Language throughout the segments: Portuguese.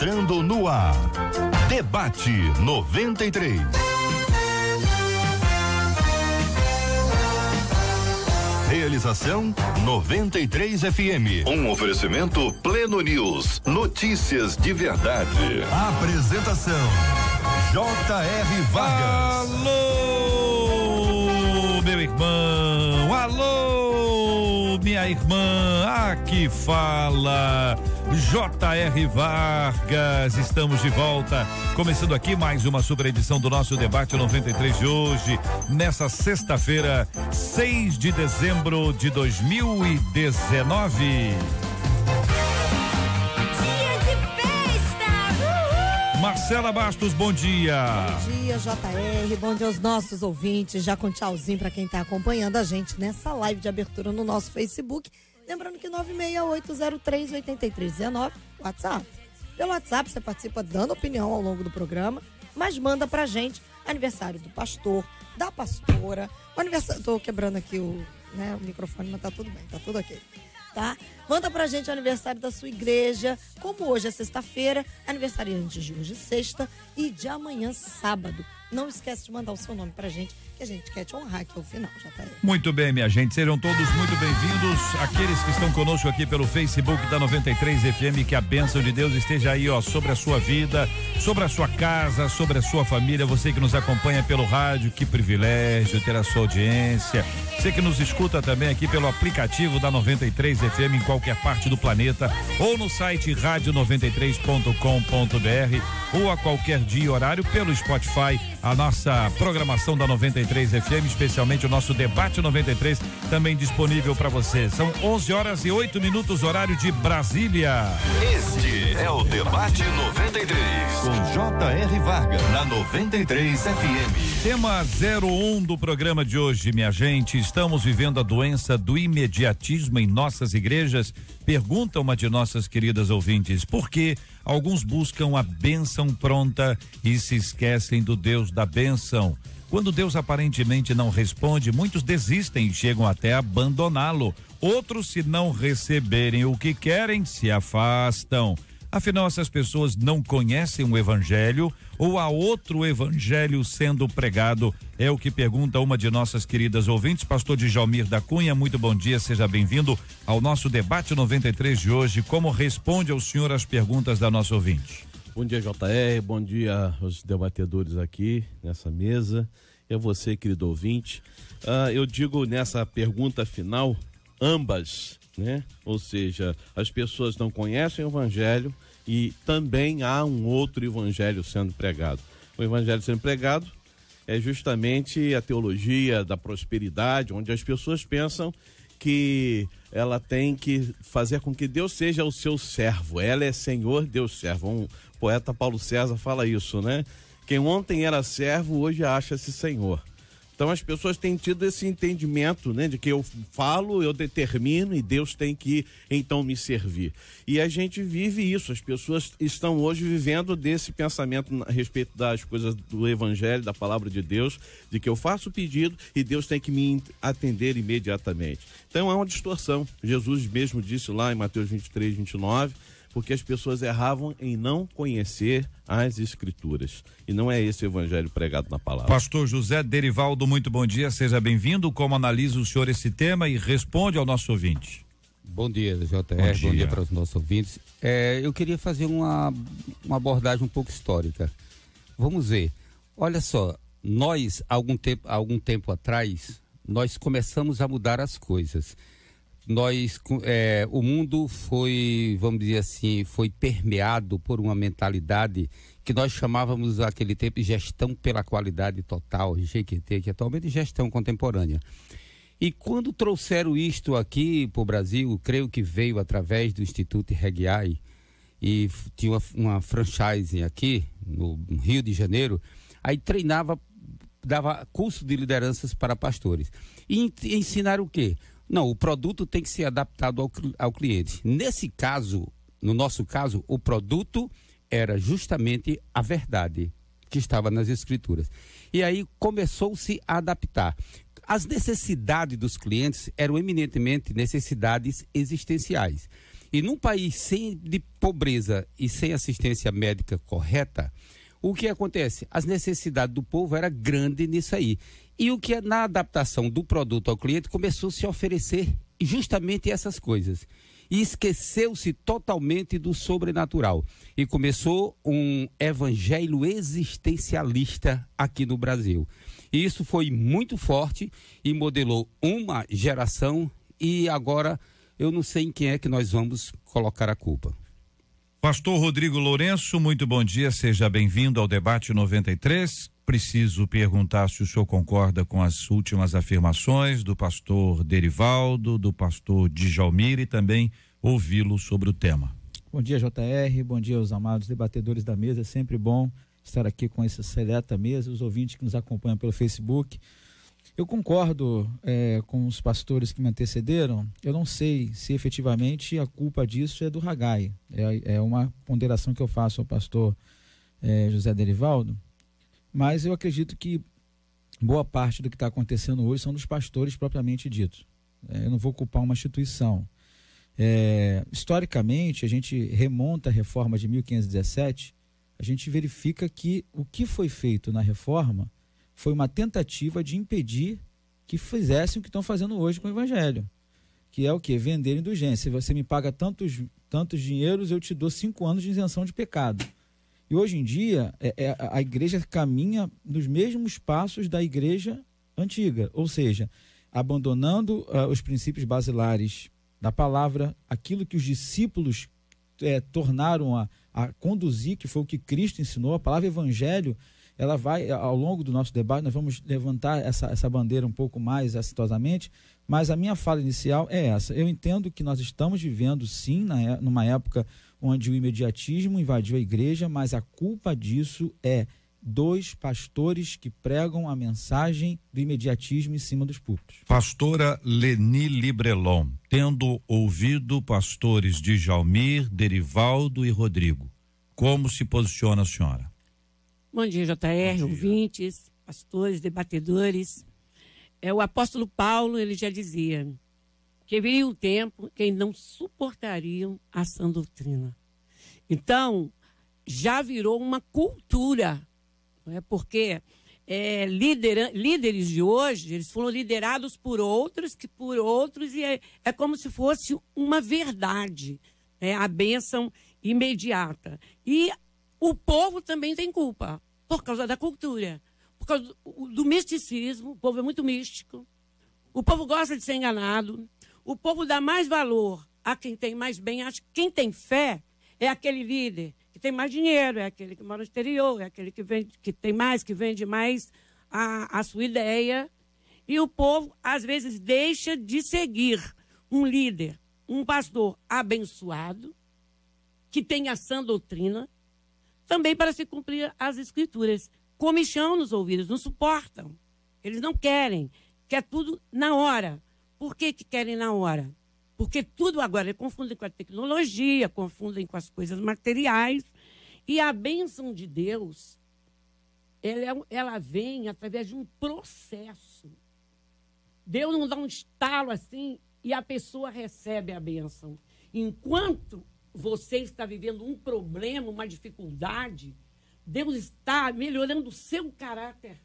entrando no ar. Debate 93. Realização 93 FM. Um oferecimento Pleno News. Notícias de verdade. Apresentação J.R. Vargas. Alô, meu irmão. Alô, minha irmã. Aqui fala J.R. Vargas, estamos de volta. Começando aqui mais uma super edição do nosso debate 93 de hoje, nessa sexta-feira, 6 de dezembro de 2019. Marcela Bastos, bom dia. Bom dia, JR. Bom dia aos nossos ouvintes. Já com tchauzinho para quem está acompanhando a gente nessa live de abertura no nosso Facebook Lembrando que 968038319, WhatsApp. Pelo WhatsApp você participa dando opinião ao longo do programa, mas manda pra gente aniversário do pastor, da pastora, o aniversário... Tô quebrando aqui o, né, o microfone, mas tá tudo bem, tá tudo ok tá? Manda pra gente o aniversário da sua igreja. Como hoje é sexta-feira, aniversário antes de hoje sexta e de amanhã sábado. Não esquece de mandar o seu nome pra gente que a gente quer te honrar aqui o final, já tá aí. Muito bem, minha gente, sejam todos muito bem-vindos. Aqueles que estão conosco aqui pelo Facebook da 93 FM, que a bênção de Deus esteja aí, ó, sobre a sua vida, sobre a sua casa, sobre a sua família. Você que nos acompanha pelo rádio, que privilégio ter a sua audiência. Você que nos escuta também aqui pelo aplicativo da 93 FM em qualquer parte do planeta ou no site rádio 93combr ou a qualquer dia e horário pelo Spotify, a nossa programação da 93 93 FM, especialmente o nosso debate 93, também disponível para você. São 11 horas e 8 minutos, horário de Brasília. Este é o Debate 93, com J.R. Varga, na 93 FM. Tema 01 do programa de hoje, minha gente. Estamos vivendo a doença do imediatismo em nossas igrejas. Pergunta uma de nossas queridas ouvintes: por que alguns buscam a bênção pronta e se esquecem do Deus da bênção? Quando Deus aparentemente não responde, muitos desistem e chegam até abandoná-lo. Outros, se não receberem o que querem, se afastam. Afinal, essas pessoas não conhecem o Evangelho ou há outro Evangelho sendo pregado? É o que pergunta uma de nossas queridas ouvintes, pastor Djalmir da Cunha. Muito bom dia, seja bem-vindo ao nosso debate 93 de hoje. Como responde ao senhor as perguntas da nossa ouvinte? Bom dia, JR. Bom dia aos debatedores aqui nessa mesa. É você, querido ouvinte. Uh, eu digo nessa pergunta final, ambas, né? Ou seja, as pessoas não conhecem o Evangelho e também há um outro Evangelho sendo pregado. O Evangelho sendo pregado é justamente a teologia da prosperidade, onde as pessoas pensam que ela tem que fazer com que Deus seja o seu servo. Ela é Senhor, Deus servo. Um poeta Paulo César fala isso, né? Quem ontem era servo, hoje acha-se Senhor. Então as pessoas têm tido esse entendimento, né, de que eu falo, eu determino e Deus tem que então me servir. E a gente vive isso, as pessoas estão hoje vivendo desse pensamento a respeito das coisas do evangelho, da palavra de Deus, de que eu faço o pedido e Deus tem que me atender imediatamente. Então é uma distorção. Jesus mesmo disse lá em Mateus 23, 29, porque as pessoas erravam em não conhecer as Escrituras. E não é esse o evangelho pregado na palavra. Pastor José Derivaldo, muito bom dia, seja bem-vindo. Como analisa o senhor esse tema e responde ao nosso ouvinte? Bom dia, JR, bom dia, bom dia para os nossos ouvintes. É, eu queria fazer uma, uma abordagem um pouco histórica. Vamos ver. Olha só, nós, algum tempo, algum tempo atrás, nós começamos a mudar as coisas nós é, o mundo foi vamos dizer assim foi permeado por uma mentalidade que nós chamávamos aquele tempo de gestão pela qualidade total GQT que é atualmente é gestão contemporânea e quando trouxeram isto aqui para o Brasil creio que veio através do Instituto Regiai e tinha uma, uma franchise aqui no Rio de Janeiro aí treinava dava curso de lideranças para pastores e ensinaram o quê não, o produto tem que ser adaptado ao, ao cliente. Nesse caso, no nosso caso, o produto era justamente a verdade que estava nas escrituras. E aí começou-se a adaptar. As necessidades dos clientes eram eminentemente necessidades existenciais. E num país sem de pobreza e sem assistência médica correta, o que acontece? As necessidades do povo era grande nisso aí. E o que é na adaptação do produto ao cliente começou a se oferecer justamente essas coisas. E esqueceu-se totalmente do sobrenatural. E começou um evangelho existencialista aqui no Brasil. E isso foi muito forte e modelou uma geração. E agora eu não sei em quem é que nós vamos colocar a culpa. Pastor Rodrigo Lourenço, muito bom dia, seja bem-vindo ao debate 93 preciso perguntar se o senhor concorda com as últimas afirmações do pastor Derivaldo, do pastor Djalmir e também ouvi-lo sobre o tema. Bom dia, JR. Bom dia aos amados debatedores da mesa. É sempre bom estar aqui com essa seleta mesa, os ouvintes que nos acompanham pelo Facebook. Eu concordo é, com os pastores que me antecederam. Eu não sei se efetivamente a culpa disso é do Ragai. É, é uma ponderação que eu faço ao pastor é, José Derivaldo. Mas eu acredito que boa parte do que está acontecendo hoje são dos pastores propriamente dito. É, eu não vou culpar uma instituição. É, historicamente, a gente remonta a reforma de 1517, a gente verifica que o que foi feito na reforma foi uma tentativa de impedir que fizessem o que estão fazendo hoje com o Evangelho, que é o que? Vender indulgência. Você me paga tantos, tantos dinheiros, eu te dou cinco anos de isenção de pecado. E hoje em dia, é, é, a igreja caminha nos mesmos passos da igreja antiga, ou seja, abandonando uh, os princípios basilares da palavra, aquilo que os discípulos é, tornaram a, a conduzir, que foi o que Cristo ensinou, a palavra evangelho, ela vai, ao longo do nosso debate, nós vamos levantar essa, essa bandeira um pouco mais acitosamente, mas a minha fala inicial é essa. Eu entendo que nós estamos vivendo, sim, na, é, numa época onde o imediatismo invadiu a igreja, mas a culpa disso é dois pastores que pregam a mensagem do imediatismo em cima dos púlpitos. Pastora Leni Librelon, tendo ouvido pastores de Jalmir, Derivaldo e Rodrigo, como se posiciona a senhora? Bom dia, JR, Bom dia. ouvintes, pastores, debatedores. É, o apóstolo Paulo, ele já dizia, que veio o tempo que não suportariam a sã doutrina. Então, já virou uma cultura, não é? porque é, líderes de hoje, eles foram liderados por outros, que por outros, e é, é como se fosse uma verdade, é, a bênção imediata. E o povo também tem culpa, por causa da cultura, por causa do, do misticismo, o povo é muito místico, o povo gosta de ser enganado, o povo dá mais valor a quem tem mais bem. Acho que Quem tem fé é aquele líder que tem mais dinheiro, é aquele que mora no exterior, é aquele que, vende, que tem mais, que vende mais a, a sua ideia. E o povo, às vezes, deixa de seguir um líder, um pastor abençoado, que tenha sã doutrina, também para se cumprir as escrituras. Comichão nos ouvidos, não suportam. Eles não querem. Quer tudo na hora. Por que, que querem na hora? Porque tudo agora confundem com a tecnologia, confundem com as coisas materiais. E a bênção de Deus, ela, é ela vem através de um processo. Deus não dá um estalo assim e a pessoa recebe a bênção. Enquanto você está vivendo um problema, uma dificuldade, Deus está melhorando o seu caráter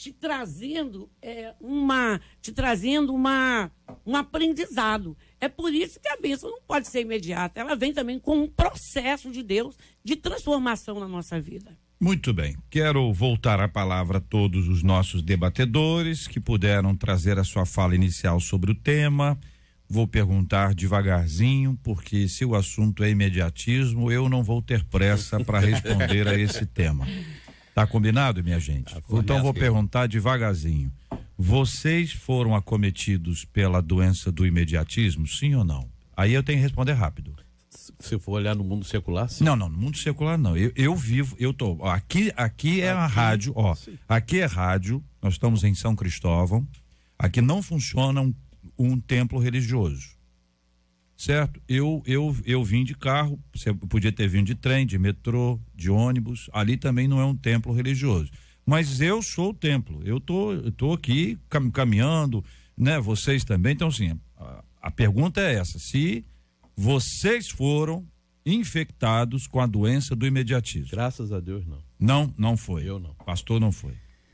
te trazendo é, uma te trazendo uma um aprendizado. É por isso que a bênção não pode ser imediata. Ela vem também com um processo de Deus de transformação na nossa vida. Muito bem. Quero voltar a palavra a todos os nossos debatedores que puderam trazer a sua fala inicial sobre o tema. Vou perguntar devagarzinho, porque se o assunto é imediatismo, eu não vou ter pressa para responder a esse tema. Tá combinado, minha gente? Tá então vou perguntar devagarzinho. Vocês foram acometidos pela doença do imediatismo, sim ou não? Aí eu tenho que responder rápido. Se for olhar no mundo secular, sim. Não, não, no mundo secular não. Eu, eu vivo, eu tô. aqui, aqui é a rádio, ó. Sim. Aqui é rádio, nós estamos em São Cristóvão. Aqui não funciona um, um templo religioso certo? Eu, eu, eu vim de carro, você podia ter vindo de trem, de metrô, de ônibus. Ali também não é um templo religioso. Mas eu sou o templo. Eu tô, eu tô aqui cam caminhando, né? Vocês também. Então, sim, a, a pergunta é essa: se vocês foram infectados com a doença do imediatismo? Graças a Deus, não. Não, não foi. Eu não. Pastor, não foi.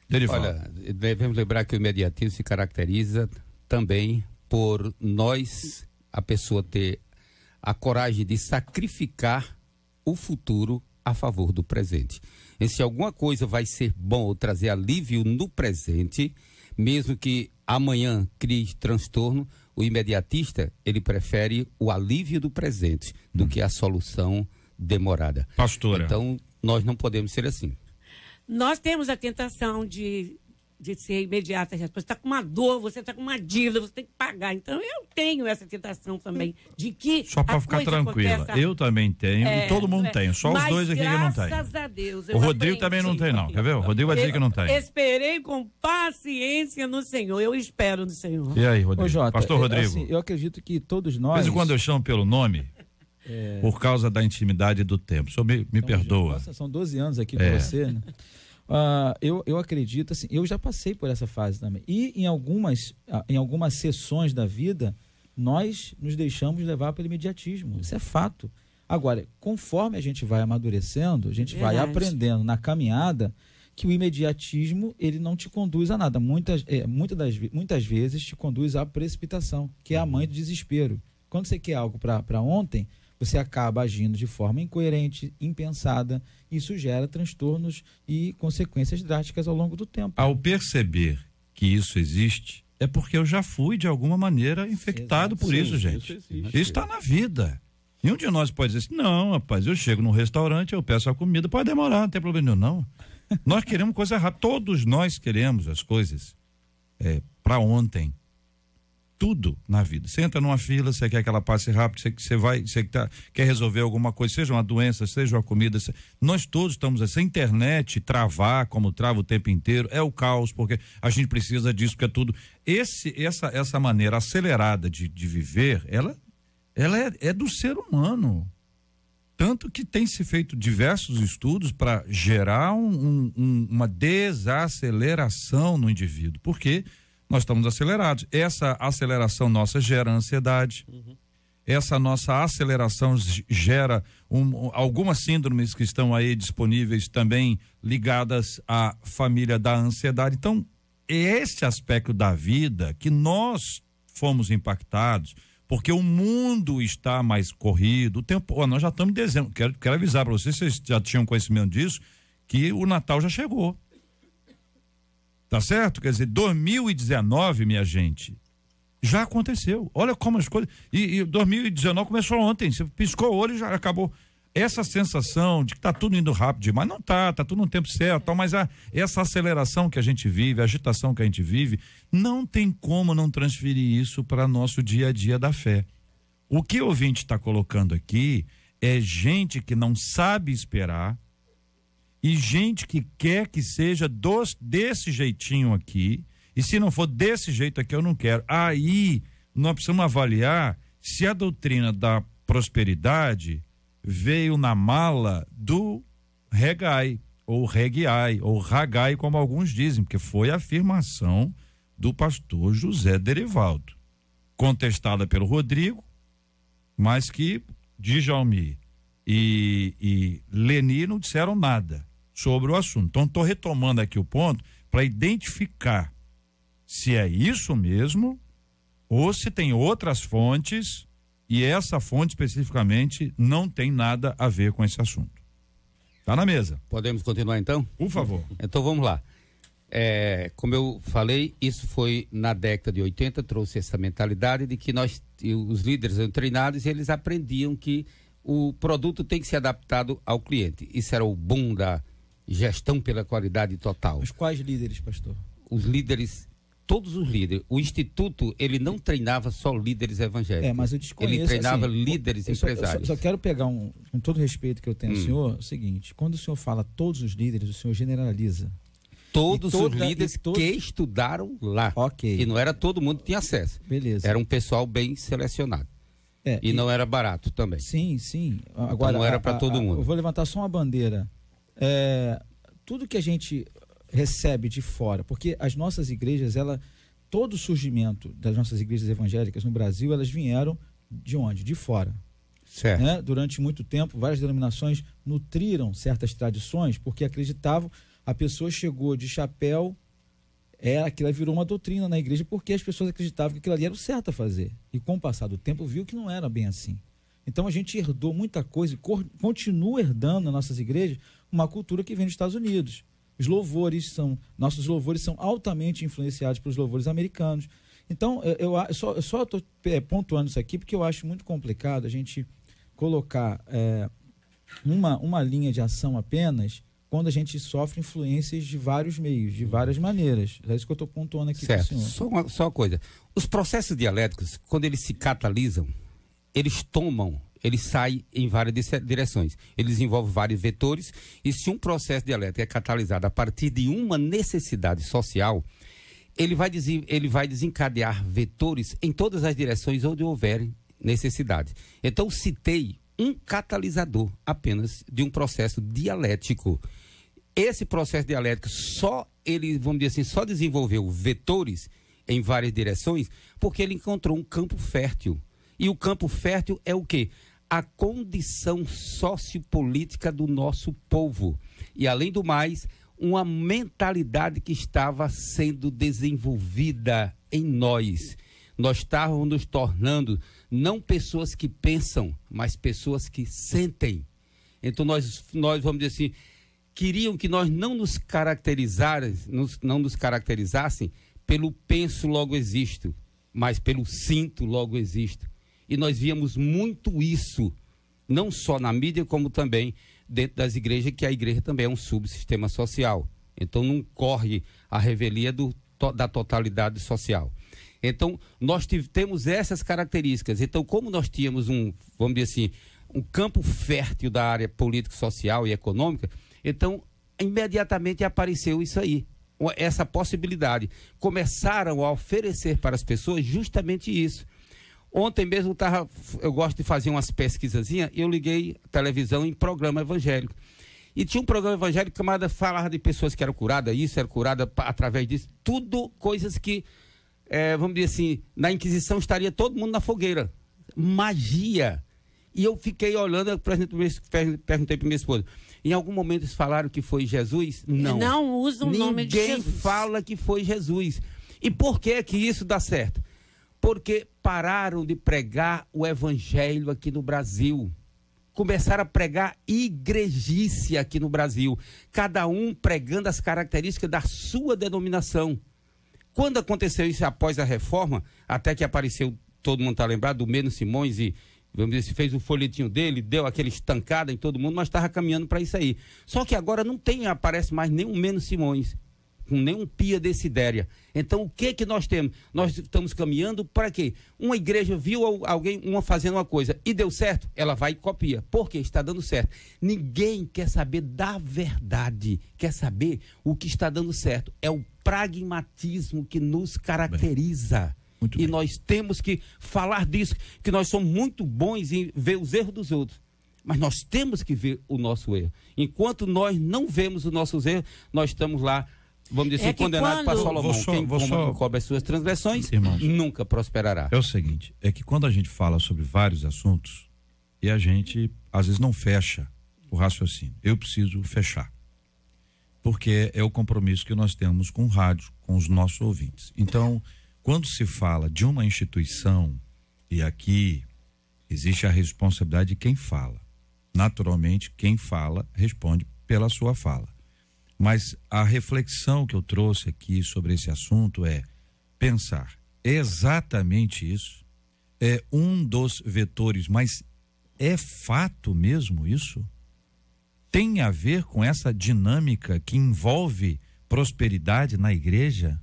Derival. Olha, devemos lembrar que o imediatismo se caracteriza também por nós a pessoa ter a coragem de sacrificar o futuro a favor do presente. E se alguma coisa vai ser bom ou trazer alívio no presente, mesmo que amanhã crie transtorno, o imediatista ele prefere o alívio do presente do hum. que a solução demorada. Pastora. Então nós não podemos ser assim. Nós temos a tentação de de ser imediata a resposta. Está com uma dor, você está com uma dívida, você tem que pagar. Então, eu tenho essa tentação também de que. Só para ficar tranquila. Acontece... Eu também tenho é, e todo mundo é. tem. Só Mas os dois aqui que não tem. Graças a Deus. O Rodrigo aprendi. também não tem, não. Quer ver? O Rodrigo vai dizer que não tem. Esperei com paciência no Senhor. Eu espero no Senhor. E aí, Rodrigo? Ô, Jota, Pastor é, Rodrigo. Assim, eu acredito que todos nós. mas quando eu chamo pelo nome, é... por causa da intimidade do tempo. O senhor me, me então, perdoa. Nossa, são 12 anos aqui é. com você, né? Uh, eu, eu acredito, assim, eu já passei por essa fase também. E em algumas, ah, em algumas sessões da vida, nós nos deixamos levar pelo imediatismo. Isso é fato. Agora, conforme a gente vai amadurecendo, a gente Verdade. vai aprendendo na caminhada que o imediatismo ele não te conduz a nada. Muitas, é, muitas, das, muitas vezes te conduz à precipitação, que é a mãe do desespero. Quando você quer algo para ontem, você acaba agindo de forma incoerente, impensada. Isso gera transtornos e consequências drásticas ao longo do tempo. Ao perceber que isso existe, é porque eu já fui, de alguma maneira, infectado Exato. por Sim, isso, gente. Isso está na vida. Nenhum de nós pode dizer assim, não, rapaz, eu chego num restaurante, eu peço a comida, pode demorar, não tem problema nenhum, não. nós queremos coisa rápida, todos nós queremos as coisas é, para ontem tudo na vida. Você entra numa fila, você quer que ela passe rápido, você, você vai, você tá, quer resolver alguma coisa, seja uma doença, seja uma comida. Nós todos estamos essa internet travar como trava o tempo inteiro é o caos porque a gente precisa disso porque é tudo. Esse, essa, essa maneira acelerada de, de viver, ela, ela é, é do ser humano. Tanto que tem se feito diversos estudos para gerar um, um, uma desaceleração no indivíduo, porque nós estamos acelerados. Essa aceleração nossa gera ansiedade. Uhum. Essa nossa aceleração gera um, algumas síndromes que estão aí disponíveis também ligadas à família da ansiedade. Então, é esse aspecto da vida que nós fomos impactados, porque o mundo está mais corrido, o tempo. nós já estamos em dezembro. Quero, quero avisar para vocês, vocês já tinham conhecimento disso, que o Natal já chegou. Tá certo? Quer dizer, 2019, minha gente, já aconteceu. Olha como as coisas. E, e 2019 começou ontem. Você piscou o olho e já acabou. Essa sensação de que está tudo indo rápido demais, não tá, tá tudo no tempo certo, mas a, essa aceleração que a gente vive, a agitação que a gente vive, não tem como não transferir isso para nosso dia a dia da fé. O que o ouvinte está colocando aqui é gente que não sabe esperar, e gente que quer que seja dos, desse jeitinho aqui, e se não for desse jeito aqui, eu não quero. Aí nós precisamos avaliar se a doutrina da prosperidade veio na mala do regai, ou regiai, ou ragai, como alguns dizem, porque foi a afirmação do pastor José Derivaldo, contestada pelo Rodrigo, mas que Djalmi e, e Leni não disseram nada sobre o assunto. Então, estou retomando aqui o ponto para identificar se é isso mesmo ou se tem outras fontes e essa fonte especificamente não tem nada a ver com esse assunto. Está na mesa. Podemos continuar então? Por favor. Então vamos lá. É, como eu falei, isso foi na década de 80, trouxe essa mentalidade de que nós, os líderes eram treinados e eles aprendiam que o produto tem que ser adaptado ao cliente. Isso era o boom da gestão pela qualidade total. Os quais líderes, pastor? Os líderes todos os líderes. O instituto ele não treinava só líderes evangélicos. É, mas eu desconheço. Ele treinava assim, líderes eu só, empresários. Eu só, só, quero pegar um, com todo o respeito que eu tenho, hum. senhor, é o seguinte: quando o senhor fala todos os líderes, o senhor generaliza. Todos toda, os líderes todos... que estudaram lá. Ok. E não era todo mundo que tinha acesso. Beleza. Era um pessoal bem selecionado. É, e, e, não era barato também. Sim, sim. Agora então não era para todo mundo. eu vou levantar só uma bandeira é, tudo que a gente recebe de fora, porque as nossas igrejas, ela, todo o surgimento das nossas igrejas evangélicas no Brasil, elas vieram de onde? De fora. Certo. Né? Durante muito tempo, várias denominações nutriram certas tradições porque acreditavam a pessoa chegou de chapéu, é, aquilo virou uma doutrina na igreja porque as pessoas acreditavam que aquilo ali era o certo a fazer. E com o passar do tempo viu que não era bem assim. Então a gente herdou muita coisa e continua herdando nas nossas igrejas uma cultura que vem dos Estados Unidos. Os louvores são, nossos louvores são altamente influenciados pelos louvores americanos. Então, eu, eu só estou é, pontuando isso aqui porque eu acho muito complicado a gente colocar é, uma, uma linha de ação apenas quando a gente sofre influências de vários meios, de várias maneiras. É isso que eu estou pontuando aqui certo. senhor. Só uma, só uma coisa. Os processos dialéticos, quando eles se catalisam, eles tomam ele sai em várias direções. Ele desenvolve vários vetores e se um processo dialético é catalisado a partir de uma necessidade social, ele vai, ele vai desencadear vetores em todas as direções onde houver necessidade. Então, citei um catalisador apenas de um processo dialético. Esse processo dialético só ele, vamos dizer assim, só desenvolveu vetores em várias direções porque ele encontrou um campo fértil. E o campo fértil é o quê? a condição sociopolítica do nosso povo. E, além do mais, uma mentalidade que estava sendo desenvolvida em nós. Nós estávamos nos tornando não pessoas que pensam, mas pessoas que sentem. Então nós, nós vamos dizer assim, queriam que nós não nos caracterizássemos, não nos caracterizassem pelo penso logo existo, mas pelo sinto logo existo. E nós víamos muito isso, não só na mídia, como também dentro das igrejas, que a igreja também é um subsistema social. Então não corre a revelia do, da totalidade social. Então, nós temos essas características. Então, como nós tínhamos um, vamos dizer assim, um campo fértil da área político-social e econômica, então imediatamente apareceu isso aí, essa possibilidade. Começaram a oferecer para as pessoas justamente isso. Ontem mesmo tava, eu gosto de fazer umas pesquisazinhas, eu liguei televisão em programa evangélico. E tinha um programa evangélico que camada falava de pessoas que eram curadas, isso, era curada através disso, tudo coisas que, é, vamos dizer assim, na Inquisição estaria todo mundo na fogueira. Magia. E eu fiquei olhando, perguntei para minha esposa. Em algum momento eles falaram que foi Jesus? Não. Não usam o nome de Jesus. Ninguém fala que foi Jesus. E por que que isso dá certo? porque pararam de pregar o evangelho aqui no Brasil. Começaram a pregar igrejice aqui no Brasil, cada um pregando as características da sua denominação. Quando aconteceu isso após a reforma, até que apareceu, todo mundo está lembrado, o Menos Simões e, vamos dizer, fez o folhetinho dele, deu aquele estancada em todo mundo, mas estava caminhando para isso aí. Só que agora não tem, aparece mais nenhum Menos Simões com nenhum pia desidéria. Então, o que é que nós temos? Nós estamos caminhando para quê? Uma igreja viu alguém uma fazendo uma coisa e deu certo, ela vai e copia. Porque está dando certo. Ninguém quer saber da verdade, quer saber o que está dando certo. É o pragmatismo que nos caracteriza. Bem. Muito e bem. nós temos que falar disso, que nós somos muito bons em ver os erros dos outros. Mas nós temos que ver o nosso erro. Enquanto nós não vemos os nossos erros, nós estamos lá vamos dizer é assim, condenado quando... para Salomão. só, Quem vou cobre as suas transgressões Irmãos, nunca prosperará. É o seguinte, é que quando a gente fala sobre vários assuntos e a gente às vezes não fecha o raciocínio. Eu preciso fechar. Porque é o compromisso que nós temos com o rádio, com os nossos ouvintes. Então, quando se fala de uma instituição, e aqui existe a responsabilidade de quem fala. Naturalmente, quem fala responde pela sua fala. Mas a reflexão que eu trouxe aqui sobre esse assunto é pensar exatamente isso. É um dos vetores, mas é fato mesmo isso? Tem a ver com essa dinâmica que envolve prosperidade na igreja?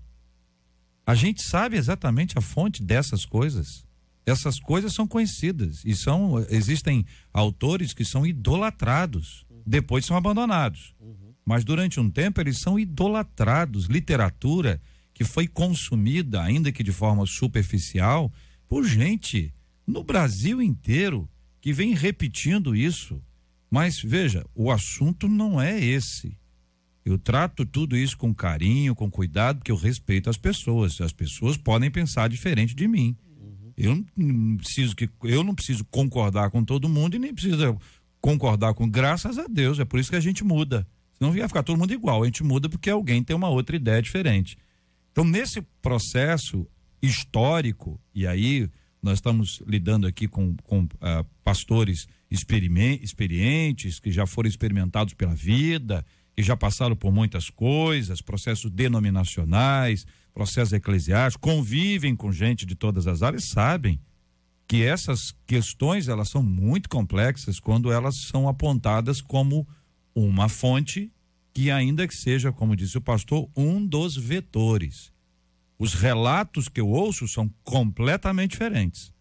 A gente sabe exatamente a fonte dessas coisas. Essas coisas são conhecidas e são existem autores que são idolatrados, depois são abandonados. Uhum. Mas durante um tempo eles são idolatrados. Literatura que foi consumida, ainda que de forma superficial, por gente no Brasil inteiro que vem repetindo isso. Mas veja, o assunto não é esse. Eu trato tudo isso com carinho, com cuidado, porque eu respeito as pessoas. As pessoas podem pensar diferente de mim. Eu não preciso que eu não preciso concordar com todo mundo e nem preciso concordar com graças a Deus. É por isso que a gente muda. Senão ia ficar todo mundo igual. A gente muda porque alguém tem uma outra ideia diferente. Então, nesse processo histórico, e aí nós estamos lidando aqui com, com uh, pastores experientes, que já foram experimentados pela vida, que já passaram por muitas coisas, processos denominacionais, processos eclesiásticos, convivem com gente de todas as áreas, sabem que essas questões elas são muito complexas quando elas são apontadas como uma fonte que ainda que seja, como disse o pastor, um dos vetores. Os relatos que eu ouço são completamente diferentes.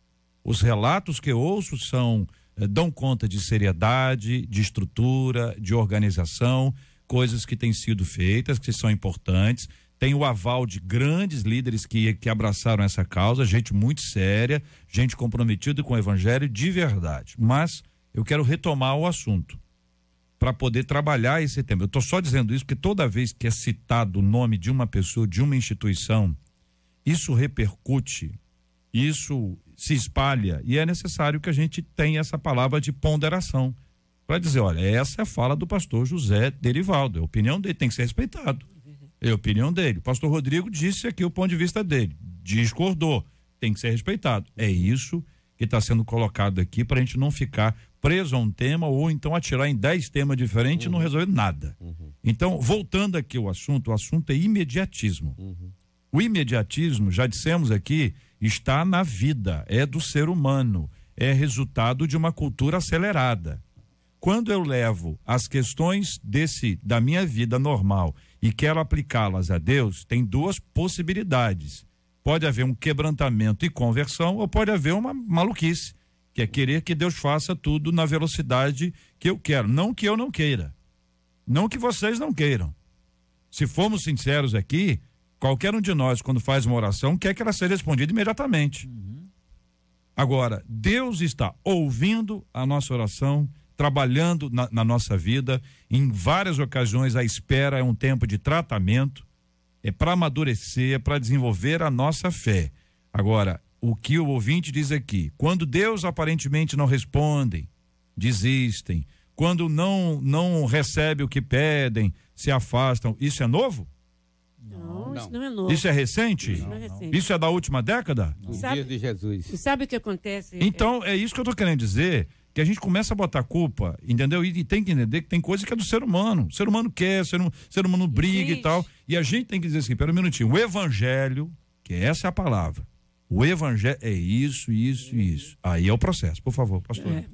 Os relatos que eu ouço são eh, dão conta de seriedade, de estrutura, de organização, coisas que têm sido feitas, que são importantes. Tem o aval de grandes líderes que, que abraçaram essa causa, gente muito séria, gente comprometida com o evangelho de verdade. Mas eu quero retomar o assunto para poder trabalhar esse tema. Eu estou só dizendo isso porque toda vez que é citado o nome de uma pessoa, de uma instituição, isso repercute, isso se espalha e é necessário que a gente tenha essa palavra de ponderação para dizer, olha, essa é a fala do pastor José Derivaldo, é a opinião dele tem que ser respeitado. É a opinião dele. O pastor Rodrigo disse aqui o ponto de vista dele, discordou, tem que ser respeitado. É isso que está sendo colocado aqui para a gente não ficar preso a um tema ou então atirar em dez temas diferentes uhum. e não uhum. resolver nada. Uhum. Então, voltando aqui ao assunto, o assunto é imediatismo. Uhum. O imediatismo, já dissemos aqui, está na vida, é do ser humano, é resultado de uma cultura acelerada. Quando eu levo as questões desse da minha vida normal e quero aplicá-las a Deus, tem duas possibilidades Pode haver um quebrantamento e conversão, ou pode haver uma maluquice, que é querer que Deus faça tudo na velocidade que eu quero. Não que eu não queira. Não que vocês não queiram. Se formos sinceros aqui, qualquer um de nós, quando faz uma oração, quer que ela seja respondida imediatamente. Uhum. Agora, Deus está ouvindo a nossa oração, trabalhando na, na, nossa vida. Em várias ocasiões, a espera é um tempo de tratamento é para amadurecer, é para desenvolver a nossa fé. Agora, o que o ouvinte diz aqui, quando Deus aparentemente não responde, desistem, quando não não recebe o que pedem, se afastam, isso é novo? Não, não. isso não é novo. Isso é recente? Isso, é não, recente. isso é da última década? Nos dias de Jesus. Você sabe o que acontece? Então, é isso que eu estou querendo dizer que a gente começa a botar culpa, entendeu? E, e, tem que entender que tem coisa que é do ser humano. O ser humano quer, o ser, humano, ser humano briga Existe. e tal. E a gente tem que dizer assim, pera um minutinho, o evangelho, que essa é a palavra, o evangelho é isso, isso e isso. Aí é o processo. Por favor, pastor. É.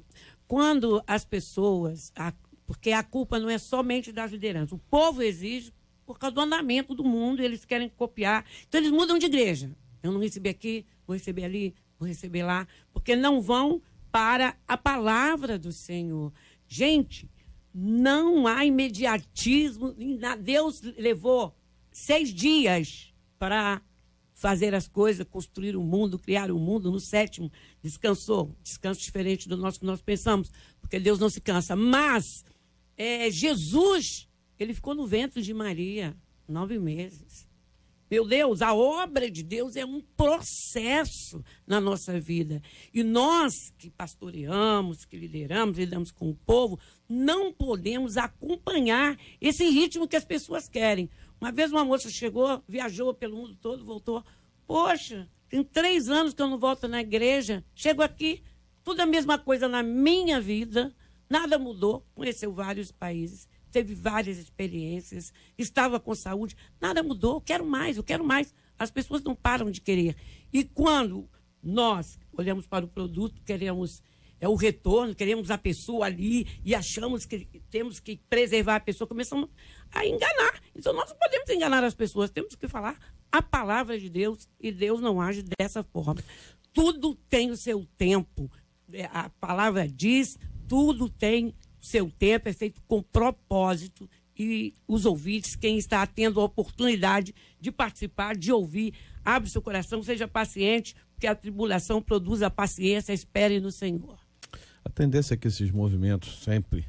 Quando as pessoas, a, porque a culpa não é somente das lideranças, o povo exige por causa do andamento do mundo, eles querem copiar. Então eles mudam de igreja. Eu não recebi aqui, vou receber ali, vou receber lá, porque não vão para a palavra do Senhor. Gente, não há imediatismo. Deus levou seis dias para fazer as coisas, construir o um mundo, criar o um mundo. No sétimo, descansou. Descanso diferente do nosso que nós pensamos, porque Deus não se cansa. Mas é, Jesus, ele ficou no ventre de Maria nove meses. Meu Deus, a obra de Deus é um processo na nossa vida. E nós que pastoreamos, que lideramos, lidamos com o povo, não podemos acompanhar esse ritmo que as pessoas querem. Uma vez uma moça chegou, viajou pelo mundo todo, voltou. Poxa, tem três anos que eu não volto na igreja. Chego aqui, tudo a mesma coisa na minha vida. Nada mudou. Conheceu vários países teve várias experiências, estava com saúde, nada mudou, eu quero mais, eu quero mais. As pessoas não param de querer. E quando nós olhamos para o produto, queremos é o retorno, queremos a pessoa ali e achamos que temos que preservar a pessoa, começamos a enganar. Então nós não podemos enganar as pessoas, temos que falar a palavra de Deus e Deus não age dessa forma. Tudo tem o seu tempo. É, a palavra diz, tudo tem seu tempo é feito com propósito e os ouvintes, quem está tendo a oportunidade de participar, de ouvir, abre seu coração, seja paciente, porque a tribulação produz a paciência, espere no Senhor. A tendência é que esses movimentos sempre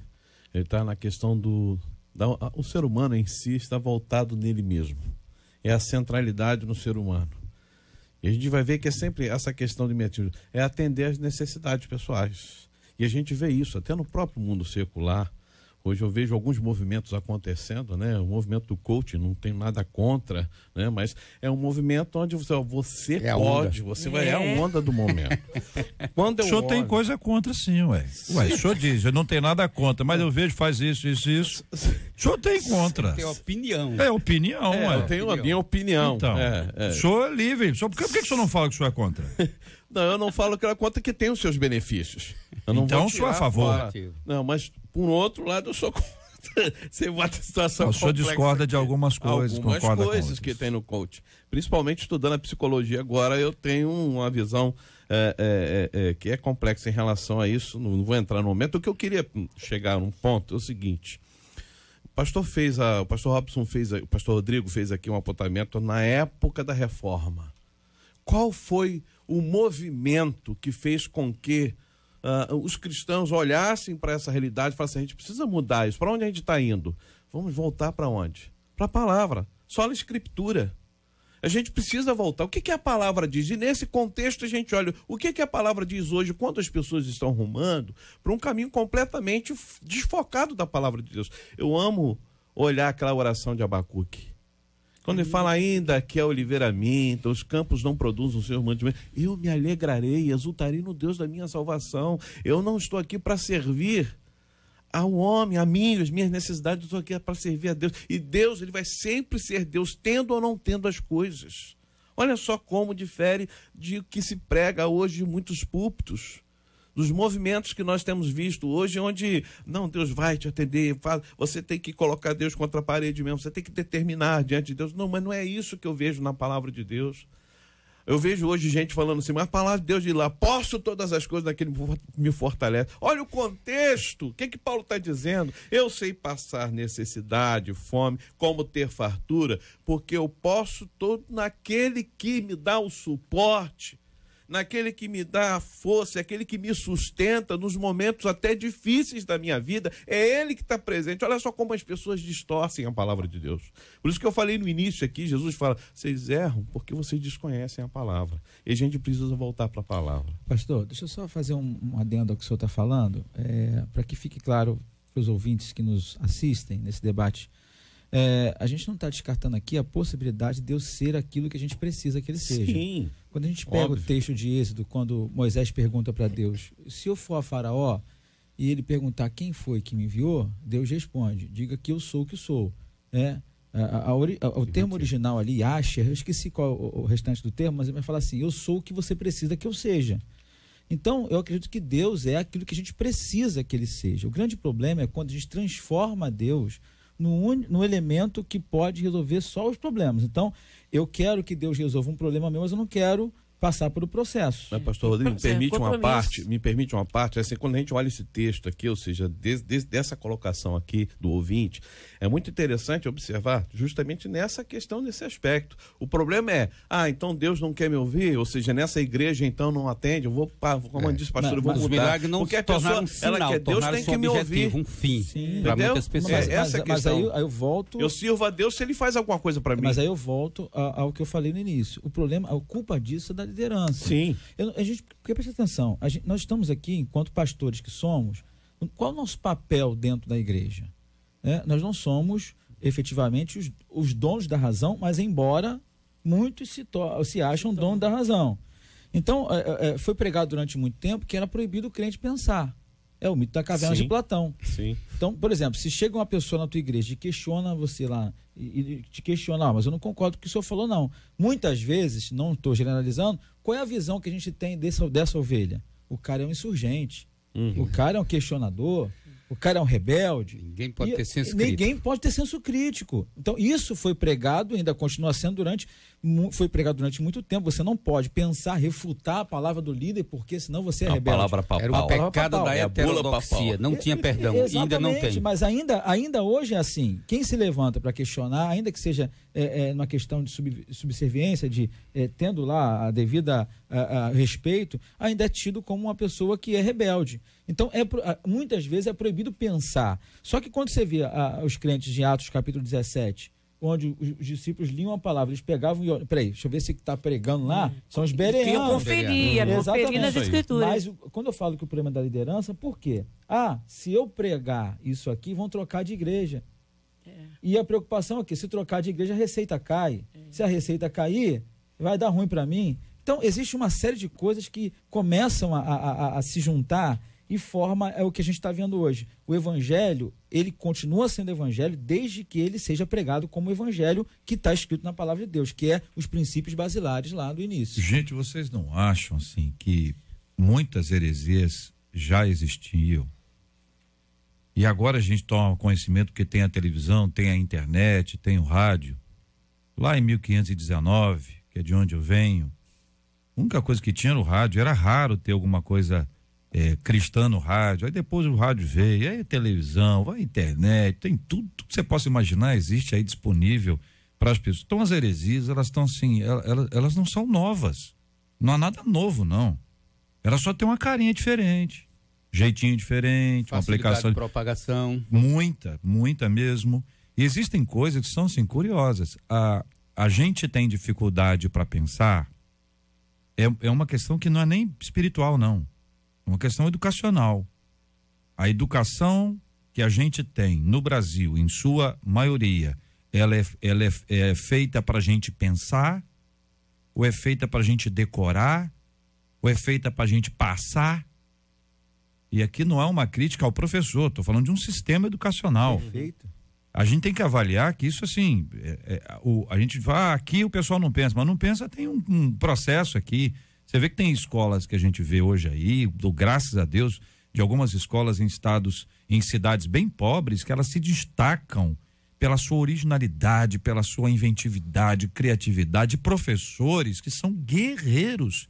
está na questão do da, o ser humano em si está voltado nele mesmo. É a centralidade no ser humano. E a gente vai ver que é sempre essa questão de metismo, é atender às necessidades pessoais. E a gente vê isso até no próprio mundo secular. Hoje eu vejo alguns movimentos acontecendo, né? O movimento do coaching, não tem nada contra, né? Mas é um movimento onde você, você é pode, você é. vai é a é. onda do momento. Quando eu o senhor olho... tem coisa contra sim, ué. Sim. Ué, o senhor diz, eu não tenho nada contra, mas eu vejo faz isso, isso, isso. O senhor tem contra. Tem opinião. É opinião, é, ué. Eu tenho opinião. a minha opinião. Então, é, é. o senhor é livre. O senhor, por que, por que o senhor não fala que o senhor é contra? Não, eu não falo que ela conta que tem os seus benefícios. Eu não então, vou sou a favor. Não, mas por outro lado, eu sou contra. Você bota a situação não, O senhor discorda de algumas coisas, algumas concorda coisas que tem no coach. Principalmente estudando a psicologia agora, eu tenho uma visão é, é, é, é que é complexa em relação a isso. Não, vou entrar no momento. O que eu queria chegar num ponto é o seguinte. O pastor fez a, o pastor Robson fez, a, o pastor Rodrigo fez aqui um apontamento na época da reforma. Qual foi o movimento que fez com que uh, os cristãos olhassem para essa realidade e falassem: a gente precisa mudar isso. Para onde a gente está indo? Vamos voltar para onde? Para a palavra, só a escritura. A gente precisa voltar. O que, que a palavra diz? E nesse contexto a gente olha o que, que a palavra diz hoje, quantas pessoas estão rumando para um caminho completamente desfocado da palavra de Deus. Eu amo olhar aquela oração de Abacuque. Quando ele fala ainda que a é oliveira minta, os campos não produzem o seu mantimento, eu me alegrarei e exultarei no Deus da minha salvação. Eu não estou aqui para servir ao homem, a mim, as minhas necessidades, eu estou aqui para servir a Deus. E Deus, ele vai sempre ser Deus, tendo ou não tendo as coisas. Olha só como difere de que se prega hoje em muitos púlpitos dos movimentos que nós temos visto hoje, onde não, Deus vai te atender, você tem que colocar Deus contra a parede mesmo, você tem que determinar diante de Deus. Não, mas não é isso que eu vejo na palavra de Deus. Eu vejo hoje gente falando assim, mas a palavra de Deus de lá, posso todas as coisas naquele me fortalece. Olha o contexto, o que, que Paulo está dizendo? Eu sei passar necessidade, fome, como ter fartura, porque eu posso todo naquele que me dá o suporte naquele que me dá a força, é aquele que me sustenta nos momentos até difíceis da minha vida. É Ele que está presente. Olha só como as pessoas distorcem a palavra de Deus. Por isso que eu falei no início aqui, Jesus fala: vocês erram porque vocês desconhecem a palavra. E a gente precisa voltar para a palavra. Pastor, deixa eu só fazer um, um adendo ao que o senhor está falando, é, para que fique claro para os ouvintes que nos assistem nesse debate é, a gente não está descartando aqui a possibilidade de Deus ser aquilo que a gente precisa que ele Sim, seja. Quando a gente pega óbvio. o texto de Êxodo, quando Moisés pergunta para Deus: se eu for a Faraó e ele perguntar quem foi que me enviou, Deus responde: diga que eu sou o que sou. É, a, a, a, o termo original ali, acha, eu esqueci qual o, o restante do termo, mas ele vai falar assim: eu sou o que você precisa que eu seja. Então, eu acredito que Deus é aquilo que a gente precisa que ele seja. O grande problema é quando a gente transforma Deus no, no elemento que pode resolver só os problemas. Então, eu quero que Deus resolva um problema meu, mas eu não quero passar por o processo. Mas, né, pastor Rodrigo, me permite uma parte, me permite uma parte, assim, quando a gente olha esse texto aqui, ou seja, dessa colocação aqui do ouvinte, é muito interessante observar justamente nessa questão, nesse aspecto. O problema é, ah, então Deus não quer me ouvir, ou seja, nessa igreja então não atende, eu vou, como é. disse pastor, eu vou mas mudar. Milagre não Porque a pessoa, um sinal, ela quer Deus tem que me ouvir. Um fim, para muitas pessoas. é, essa mas, questão. Mas aí, aí, eu volto... Eu sirvo a Deus se ele faz alguma coisa para mim. Mas aí eu volto ao que eu falei no início. O problema, a culpa disso é da liderança. Sim. Eu, a gente, porque presta atenção, gente, nós estamos aqui, enquanto pastores que somos, qual o nosso papel dentro da igreja? É, nós não somos efetivamente os, os, donos da razão, mas embora muitos se, se acham donos da razão. Então, é, é, é, foi pregado durante muito tempo que era proibido o crente pensar. É o mito da caverna Sim. de Platão. Sim. Então, por exemplo, se chega uma pessoa na tua igreja e questiona você lá, e, e te questiona, ah, mas eu não concordo com o que o senhor falou, não. Muitas vezes, não estou generalizando, qual é a visão que a gente tem dessa, dessa ovelha? O cara é um insurgente, uhum. o cara é um questionador, o cara é um rebelde. Ninguém pode e, ter senso crítico. Ninguém pode ter senso crítico. Então, isso foi pregado, ainda continua sendo durante, foi pregado durante muito tempo. Você não pode pensar, refutar a palavra do líder, porque senão você é rebelde. rebelde. Palavra papal. Era uma pecada papal. da é heterodoxia, não tinha perdão, e, ainda não tem. Mas ainda, ainda hoje é assim, quem se levanta para questionar, ainda que seja é, é, numa questão de sub, subserviência, de é, tendo lá a devida a, a respeito, ainda é tido como uma pessoa que é rebelde. Então, é, ah, muitas vezes é proibido pensar. Só que quando você vê a, ah, os crentes de Atos capítulo 17, onde os discípulos liam a palavra, eles pegavam e olhavam. Peraí, deixa eu ver se está pregando lá, hum. são os bereanos. Eu conferia, uhum. conferia nas escrituras. Mas quando eu falo que o problema é da liderança, por quê? Ah, se eu pregar isso aqui, vão trocar de igreja. É. E a preocupação é que se trocar de igreja, a receita cai. É. Se a receita cair, vai dar ruim para mim. Então, existe uma série de coisas que começam a, a, a, a se juntar e forma é o que a gente está vendo hoje. O evangelho, ele continua sendo evangelho desde que ele seja pregado como o evangelho que está escrito na palavra de Deus, que é os princípios basilares lá do início. Gente, vocês não acham assim que muitas heresias já existiam? E agora a gente toma conhecimento que tem a televisão, tem a internet, tem o rádio. Lá em 1519, que é de onde eu venho, a única coisa que tinha no rádio era raro ter alguma coisa é, cristã no rádio, aí depois o rádio veio, aí televisão, a internet, tem tudo, que você possa imaginar existe aí disponível para as pessoas. Então as heresias, elas estão assim, elas, elas não são novas. Não há nada novo, não. Elas só têm uma carinha diferente, jeitinho diferente, uma aplicação. De propagação. Muita, muita mesmo. E existem coisas que são assim, curiosas. A, a gente tem dificuldade para pensar, é, é uma questão que não é nem espiritual, não uma questão educacional. A educação que a gente tem no Brasil, em sua maioria, ela é, ela é, é feita para a gente pensar, ou é feita para a gente decorar, ou é feita para a gente passar? E aqui não é uma crítica ao professor, estou falando de um sistema educacional. Perfeito. A gente tem que avaliar que isso, assim, é, é, o, a gente vai ah, aqui, o pessoal não pensa, mas não pensa, tem um, um processo aqui você vê que tem escolas que a gente vê hoje aí, do, graças a Deus, de algumas escolas em estados, em cidades bem pobres, que elas se destacam pela sua originalidade, pela sua inventividade, criatividade, professores que são guerreiros,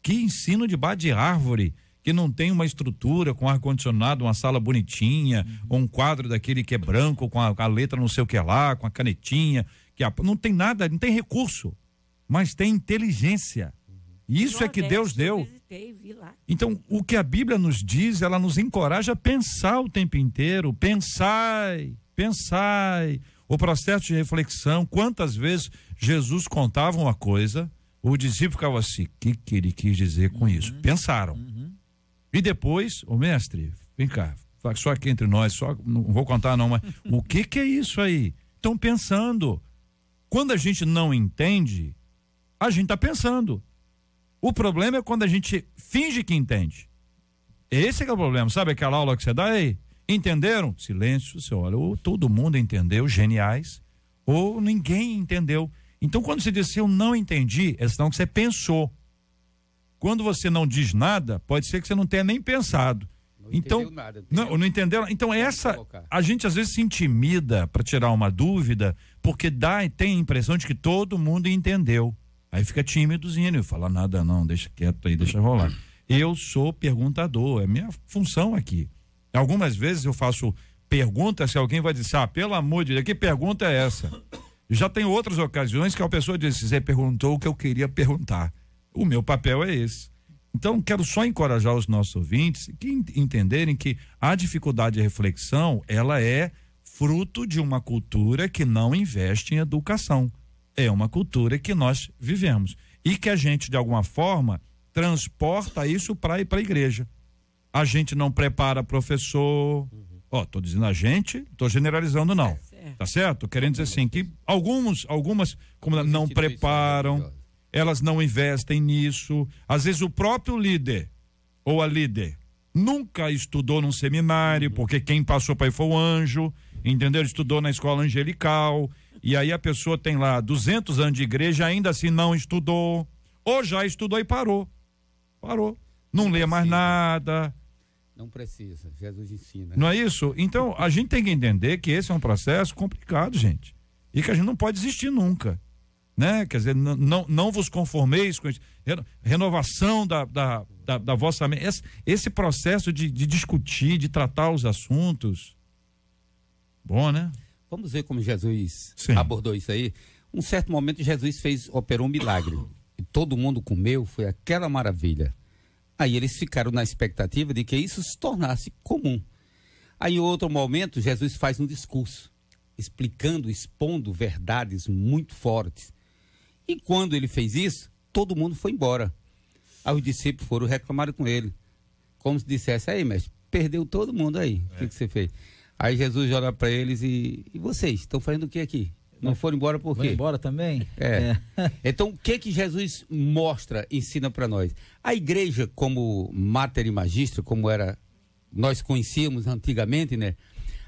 que ensinam debaixo de árvore, que não tem uma estrutura com ar-condicionado, uma sala bonitinha, uhum. ou um quadro daquele que é branco, com a, a letra não sei o que lá, com a canetinha, que a, não tem nada, não tem recurso, mas tem inteligência. Isso é que Deus deu. então, o que a Bíblia nos diz, ela nos encoraja a pensar o tempo inteiro. Pensai, pensai. O processo de reflexão, quantas vezes Jesus contava uma coisa, o discípulo ficava assim, o que, que ele quis dizer com uhum. isso? Pensaram. Uhum. E depois, o mestre, vem cá, só aqui entre nós, só, não vou contar não, mas o que, que é isso aí? Estão pensando. Quando a gente não entende, a gente está pensando. O problema é quando a gente finge que entende. Esse é o problema. Sabe aquela aula que você dá aí? Entenderam? Silêncio, você olha, ou todo mundo entendeu, geniais, ou ninguém entendeu. Então, quando você diz assim, eu não entendi, é sinal que você pensou. Quando você não diz nada, pode ser que você não tenha nem pensado. Não então, nada, entendeu? não, não entenderam? Então, essa. A gente às vezes se intimida para tirar uma dúvida, porque dá e tem a impressão de que todo mundo entendeu. Aí fica tímidozinho, fala nada não, deixa quieto aí, deixa rolar. Eu sou perguntador, é minha função aqui. Algumas vezes eu faço perguntas se alguém vai dizer, ah, pelo amor de Deus, que pergunta é essa? Já tem outras ocasiões que a pessoa disse, você perguntou o que eu queria perguntar. O meu papel é esse. Então, quero só encorajar os nossos ouvintes que entenderem que a dificuldade de reflexão, ela é fruto de uma cultura que não investe em educação é uma cultura que nós vivemos e que a gente, de alguma forma, transporta isso para a igreja. A gente não prepara professor. Ó, oh, tô dizendo a gente, tô generalizando não. tá certo? Tá Querendo dizer assim que alguns, algumas como não é preparam, elas não investem nisso. Às vezes o próprio líder ou a líder nunca estudou num seminário, uhum. porque quem passou para aí foi o anjo, entendeu? estudou na escola angelical, e aí a pessoa tem lá 200 anos de igreja, ainda assim não estudou, ou já estudou e parou. Parou. Não, não lê precisa. mais nada. Não precisa, Jesus ensina. Não é isso? Então, a gente tem que entender que esse é um processo complicado, gente. E que a gente não pode desistir nunca. Né? Quer dizer, não, não, vos conformeis com isso. Renovação da, da, da, da vossa mente. Esse, esse, processo de, de discutir, de tratar os assuntos. Bom, né? Vamos ver como Jesus Sim. abordou isso aí. Um certo momento Jesus fez operou um milagre. E todo mundo comeu, foi aquela maravilha. Aí eles ficaram na expectativa de que isso se tornasse comum. Aí em outro momento Jesus faz um discurso explicando, expondo verdades muito fortes. E quando ele fez isso, todo mundo foi embora. Aí os discípulos foram reclamar com ele, como se dissesse: aí, mestre, perdeu todo mundo aí. O que, é. que você fez? Aí Jesus olha para eles e, e vocês estão fazendo o que aqui? Não foram embora por quê? Foram embora também? É. é. Então, o que que Jesus mostra, ensina para nós? A igreja, como mater e magistro, como era nós conhecíamos antigamente, né?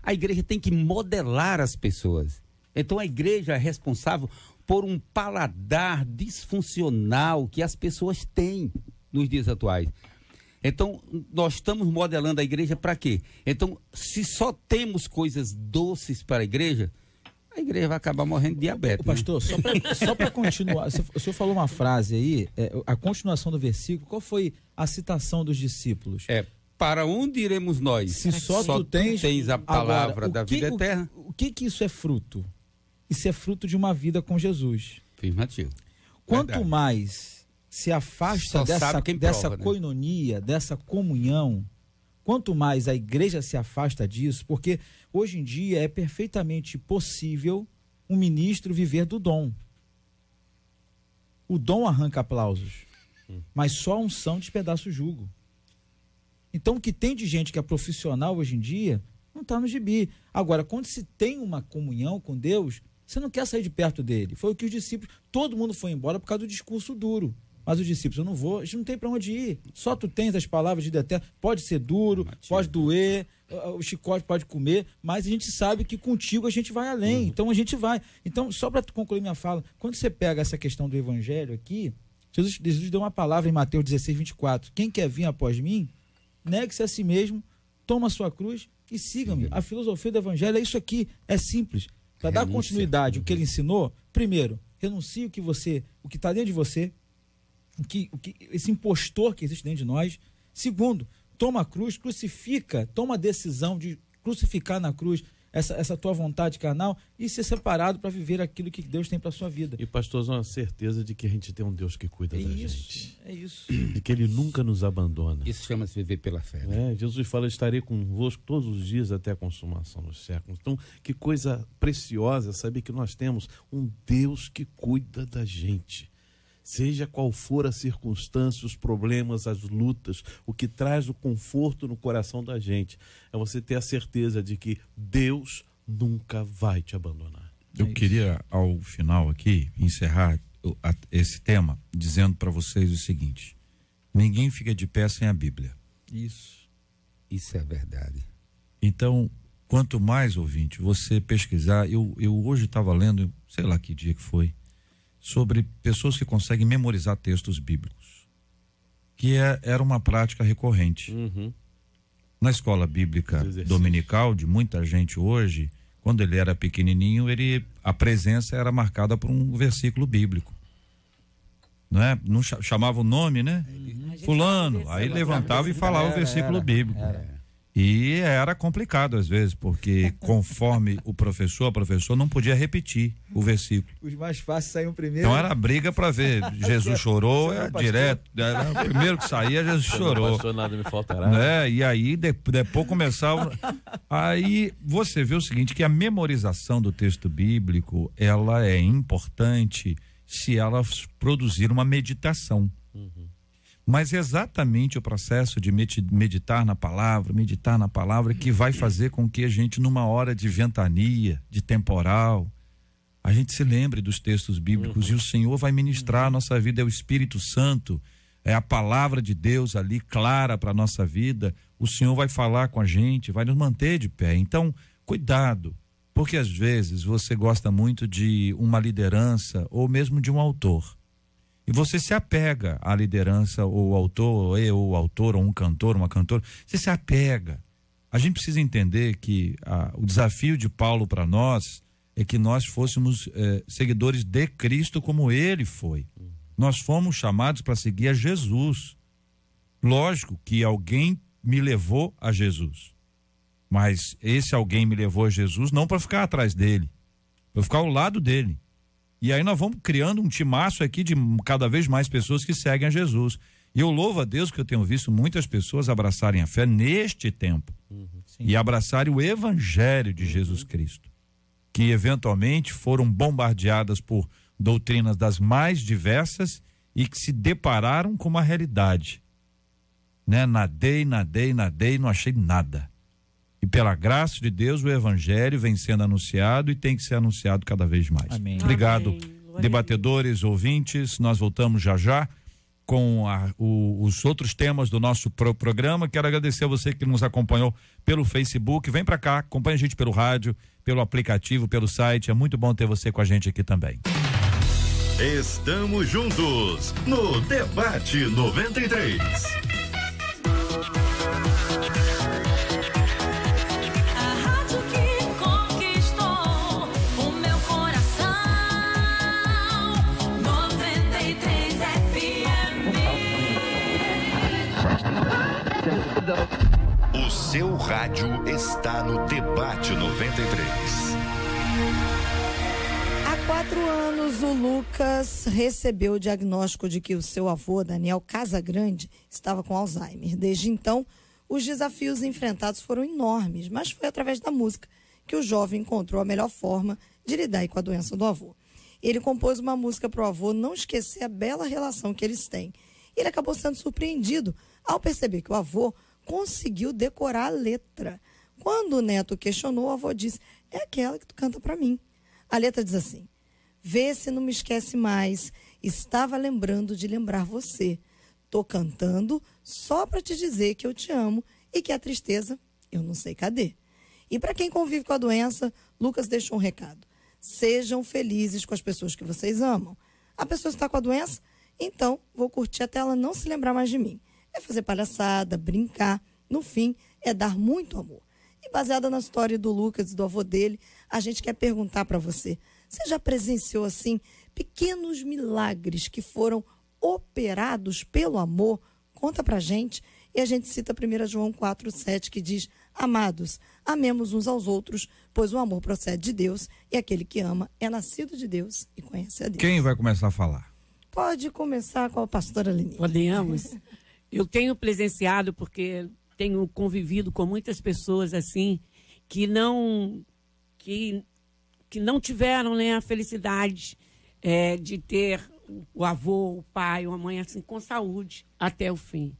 A igreja tem que modelar as pessoas. Então, a igreja é responsável por um paladar disfuncional que as pessoas têm nos dias atuais. Então, nós estamos modelando a igreja para quê? Então, se só temos coisas doces para a igreja, a igreja vai acabar morrendo de diabetes. Né? Pastor, né? só para continuar, o senhor falou uma frase aí, é, a continuação do versículo, qual foi a citação dos discípulos? É, para onde iremos nós? Se só, só tu, tens, tens a palavra agora, da que, vida o, eterna. O que que isso é fruto? Isso é fruto de uma vida com Jesus. Afirmativo. Quanto Verdade. mais se afasta Só dessa, prova, dessa né? coinonia, dessa comunhão. Quanto mais a igreja se afasta disso, porque hoje em dia é perfeitamente possível um ministro viver do dom. O dom arranca aplausos, mas só a unção despedaça o jugo. Então, o que tem de gente que é profissional hoje em dia não está no gibi. Agora, quando se tem uma comunhão com Deus, você não quer sair de perto dele. Foi o que os discípulos, todo mundo foi embora por causa do discurso duro. Mas os discípulos, eu não vou, a gente não tem para onde ir. Só tu tens as palavras de deterno. Pode ser duro, Matinho. pode doer, o chicote pode comer, mas a gente sabe que contigo a gente vai além. Uhum. Então a gente vai. Então, só para concluir minha fala, quando você pega essa questão do evangelho aqui, Jesus, Jesus deu uma palavra em Mateus 16, 24. Quem quer vir após mim, negue-se a si mesmo, toma a sua cruz e siga-me. A filosofia do evangelho é isso aqui, é simples. Para dar continuidade o que ele uhum. ensinou, primeiro, renuncie o que você, o que está dentro de você, que, que esse impostor que existe dentro de nós. Segundo, toma a cruz, crucifica, toma a decisão de crucificar na cruz essa, essa tua vontade carnal e ser separado para viver aquilo que Deus tem para sua vida. E pastor, uma certeza de que a gente tem um Deus que cuida é da isso, gente. É isso. De que ele nunca nos abandona. Isso chama-se viver pela fé. Né? É, Jesus fala: estarei convosco todos os dias até a consumação dos séculos. Então, que coisa preciosa saber que nós temos um Deus que cuida da gente. Seja qual for a circunstância, os problemas, as lutas, o que traz o conforto no coração da gente é você ter a certeza de que Deus nunca vai te abandonar. Eu é queria, ao final aqui, encerrar esse tema dizendo para vocês o seguinte: ninguém fica de pé sem a Bíblia. Isso. Isso é verdade. Então, quanto mais ouvinte você pesquisar, eu, eu hoje estava lendo, sei lá que dia que foi, sobre pessoas que conseguem memorizar textos bíblicos, que é, era uma prática recorrente. Uhum. Na escola bíblica dominical de muita gente hoje, quando ele era pequenininho, ele a presença era marcada por um versículo bíblico. Não, é? não chamava o nome, né? Uhum. Fulano. Aí levantava e falava era, o versículo era, bíblico. Era. E era complicado às vezes, porque conforme o professor, a professora não podia repetir o versículo. Os mais fáceis saíam primeiro. Então era briga para ver. Jesus chorou, é direto. Era o primeiro que saía, Jesus chorou. Não nada me faltará. Né? E aí de, depois começava. aí você vê o seguinte: que a memorização do texto bíblico ela é importante se ela produzir uma meditação. Mas é exatamente o processo de meditar na palavra, meditar na palavra, que vai fazer com que a gente, numa hora de ventania, de temporal, a gente se lembre dos textos bíblicos uhum. e o Senhor vai ministrar a nossa vida, é o Espírito Santo, é a palavra de Deus ali clara para a nossa vida. O Senhor vai falar com a gente, vai nos manter de pé. Então, cuidado, porque às vezes você gosta muito de uma liderança ou mesmo de um autor e você se apega à liderança, ou ao autor, ou o autor, ou um cantor, uma cantora. Você se apega. A gente precisa entender que ah, o desafio de Paulo para nós é que nós fôssemos eh, seguidores de Cristo como ele foi. Nós fomos chamados para seguir a Jesus. Lógico que alguém me levou a Jesus. Mas esse alguém me levou a Jesus não para ficar atrás dele, para ficar ao lado dele. E aí nós vamos criando um timaço aqui de cada vez mais pessoas que seguem a Jesus. E eu louvo a Deus que eu tenho visto muitas pessoas abraçarem a fé neste tempo uhum, e abraçarem o evangelho de uhum. Jesus Cristo, que eventualmente foram bombardeadas por doutrinas das mais diversas e que se depararam com uma realidade. Né? Nadei, nadei, nadei, não achei nada. E pela graça de Deus, o Evangelho vem sendo anunciado e tem que ser anunciado cada vez mais. Amém. Obrigado, Amém. debatedores, ouvintes. Nós voltamos já já com a, o, os outros temas do nosso pro programa. Quero agradecer a você que nos acompanhou pelo Facebook. Vem para cá, acompanha a gente pelo rádio, pelo aplicativo, pelo site. É muito bom ter você com a gente aqui também. Estamos juntos no Debate 93. O seu rádio está no Debate 93. Há quatro anos, o Lucas recebeu o diagnóstico de que o seu avô, Daniel Casagrande, estava com Alzheimer. Desde então, os desafios enfrentados foram enormes, mas foi através da música que o jovem encontrou a melhor forma de lidar com a doença do avô. Ele compôs uma música para o avô não esquecer a bela relação que eles têm. Ele acabou sendo surpreendido ao perceber que o avô conseguiu decorar a letra. Quando o neto questionou, o avô disse: É aquela que tu canta para mim. A letra diz assim: Vê se não me esquece mais. Estava lembrando de lembrar você. Tô cantando só para te dizer que eu te amo e que a tristeza eu não sei cadê. E para quem convive com a doença, Lucas deixou um recado. Sejam felizes com as pessoas que vocês amam. A pessoa está com a doença, então vou curtir até ela não se lembrar mais de mim é fazer palhaçada, brincar. No fim, é dar muito amor. E baseada na história do Lucas e do avô dele, a gente quer perguntar para você: você já presenciou assim pequenos milagres que foram operados pelo amor? Conta pra gente. E a gente cita 1 João 4,7 que diz: Amados, amemos uns aos outros, pois o amor procede de Deus e aquele que ama é nascido de Deus e conhece a Deus. Quem vai começar a falar? Pode começar com a pastora Aline. Podemos. Eu tenho presenciado, porque tenho convivido com muitas pessoas assim, que não, que, que não tiveram né, a felicidade é, de ter o avô, o pai, uma mãe assim, com saúde até o fim.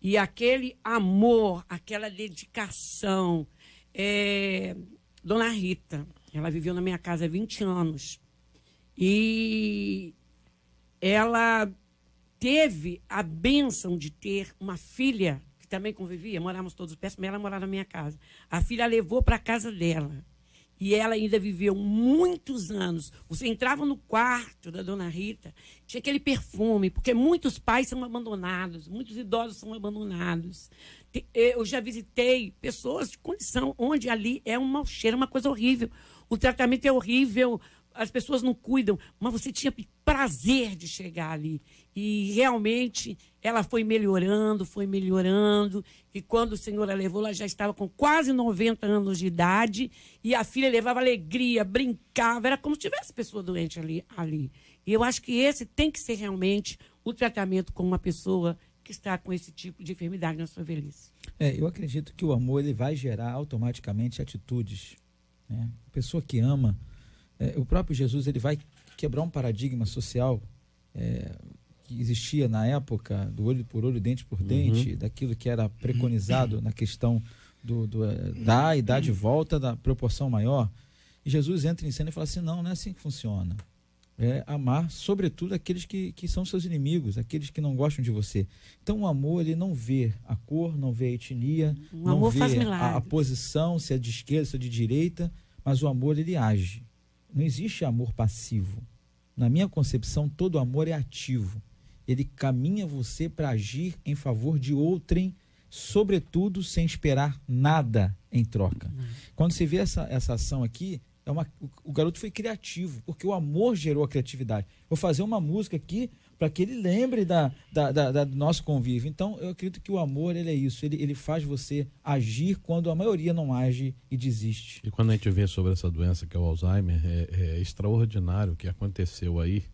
E aquele amor, aquela dedicação. É, Dona Rita, ela viveu na minha casa há 20 anos. E ela teve a benção de ter uma filha que também convivia, morávamos todos perto, mas ela morava na minha casa. A filha a levou para a casa dela. E ela ainda viveu muitos anos. Você entrava no quarto da dona Rita, tinha aquele perfume, porque muitos pais são abandonados, muitos idosos são abandonados. Eh, eu já visitei pessoas de condição onde ali é um mau cheiro, é uma coisa horrível. O tratamento é horrível, as pessoas não cuidam, mas você tinha prazer de chegar ali. E realmente ela foi melhorando, foi melhorando. E quando o senhor a levou, ela já estava com quase 90 anos de idade. E a filha levava alegria, brincava, era como se tivesse pessoa doente ali. ali. E eu acho que esse tem que ser realmente o tratamento com uma pessoa que está com esse tipo de enfermidade na sua velhice. É, eu acredito que o amor ele vai gerar automaticamente atitudes. Né? A pessoa que ama, é, o próprio Jesus ele vai quebrar um paradigma social é, que existia na época do olho por olho, dente por uhum. dente, uhum. daquilo que era preconizado na questão do, do, é, dar de volta, da proporção maior. E Jesus entra em cena e fala assim: não, não é assim que funciona. É amar, sobretudo, aqueles que, que são seus inimigos, aqueles que não gostam de você. Então, o amor, ele não vê a cor, não vê a etnia, o não vê a, a, posição, se é de esquerda, se é de direita, mas o amor, ele age. Não existe amor passivo. Na minha concepção, todo amor é ativo. Ele caminha você para agir em favor de outrem, sobretudo sem esperar nada em troca. Quando você vê essa, essa ação aqui, é uma, o, o garoto foi criativo, porque o amor gerou a criatividade. Vou fazer uma música aqui para que ele lembre da, da, da, da, do nosso convívio. Então, eu acredito que o amor ele é isso, ele, ele faz você agir quando a maioria não age e desiste. E quando a gente vê sobre essa doença que é o Alzheimer, é, é extraordinário o que aconteceu aí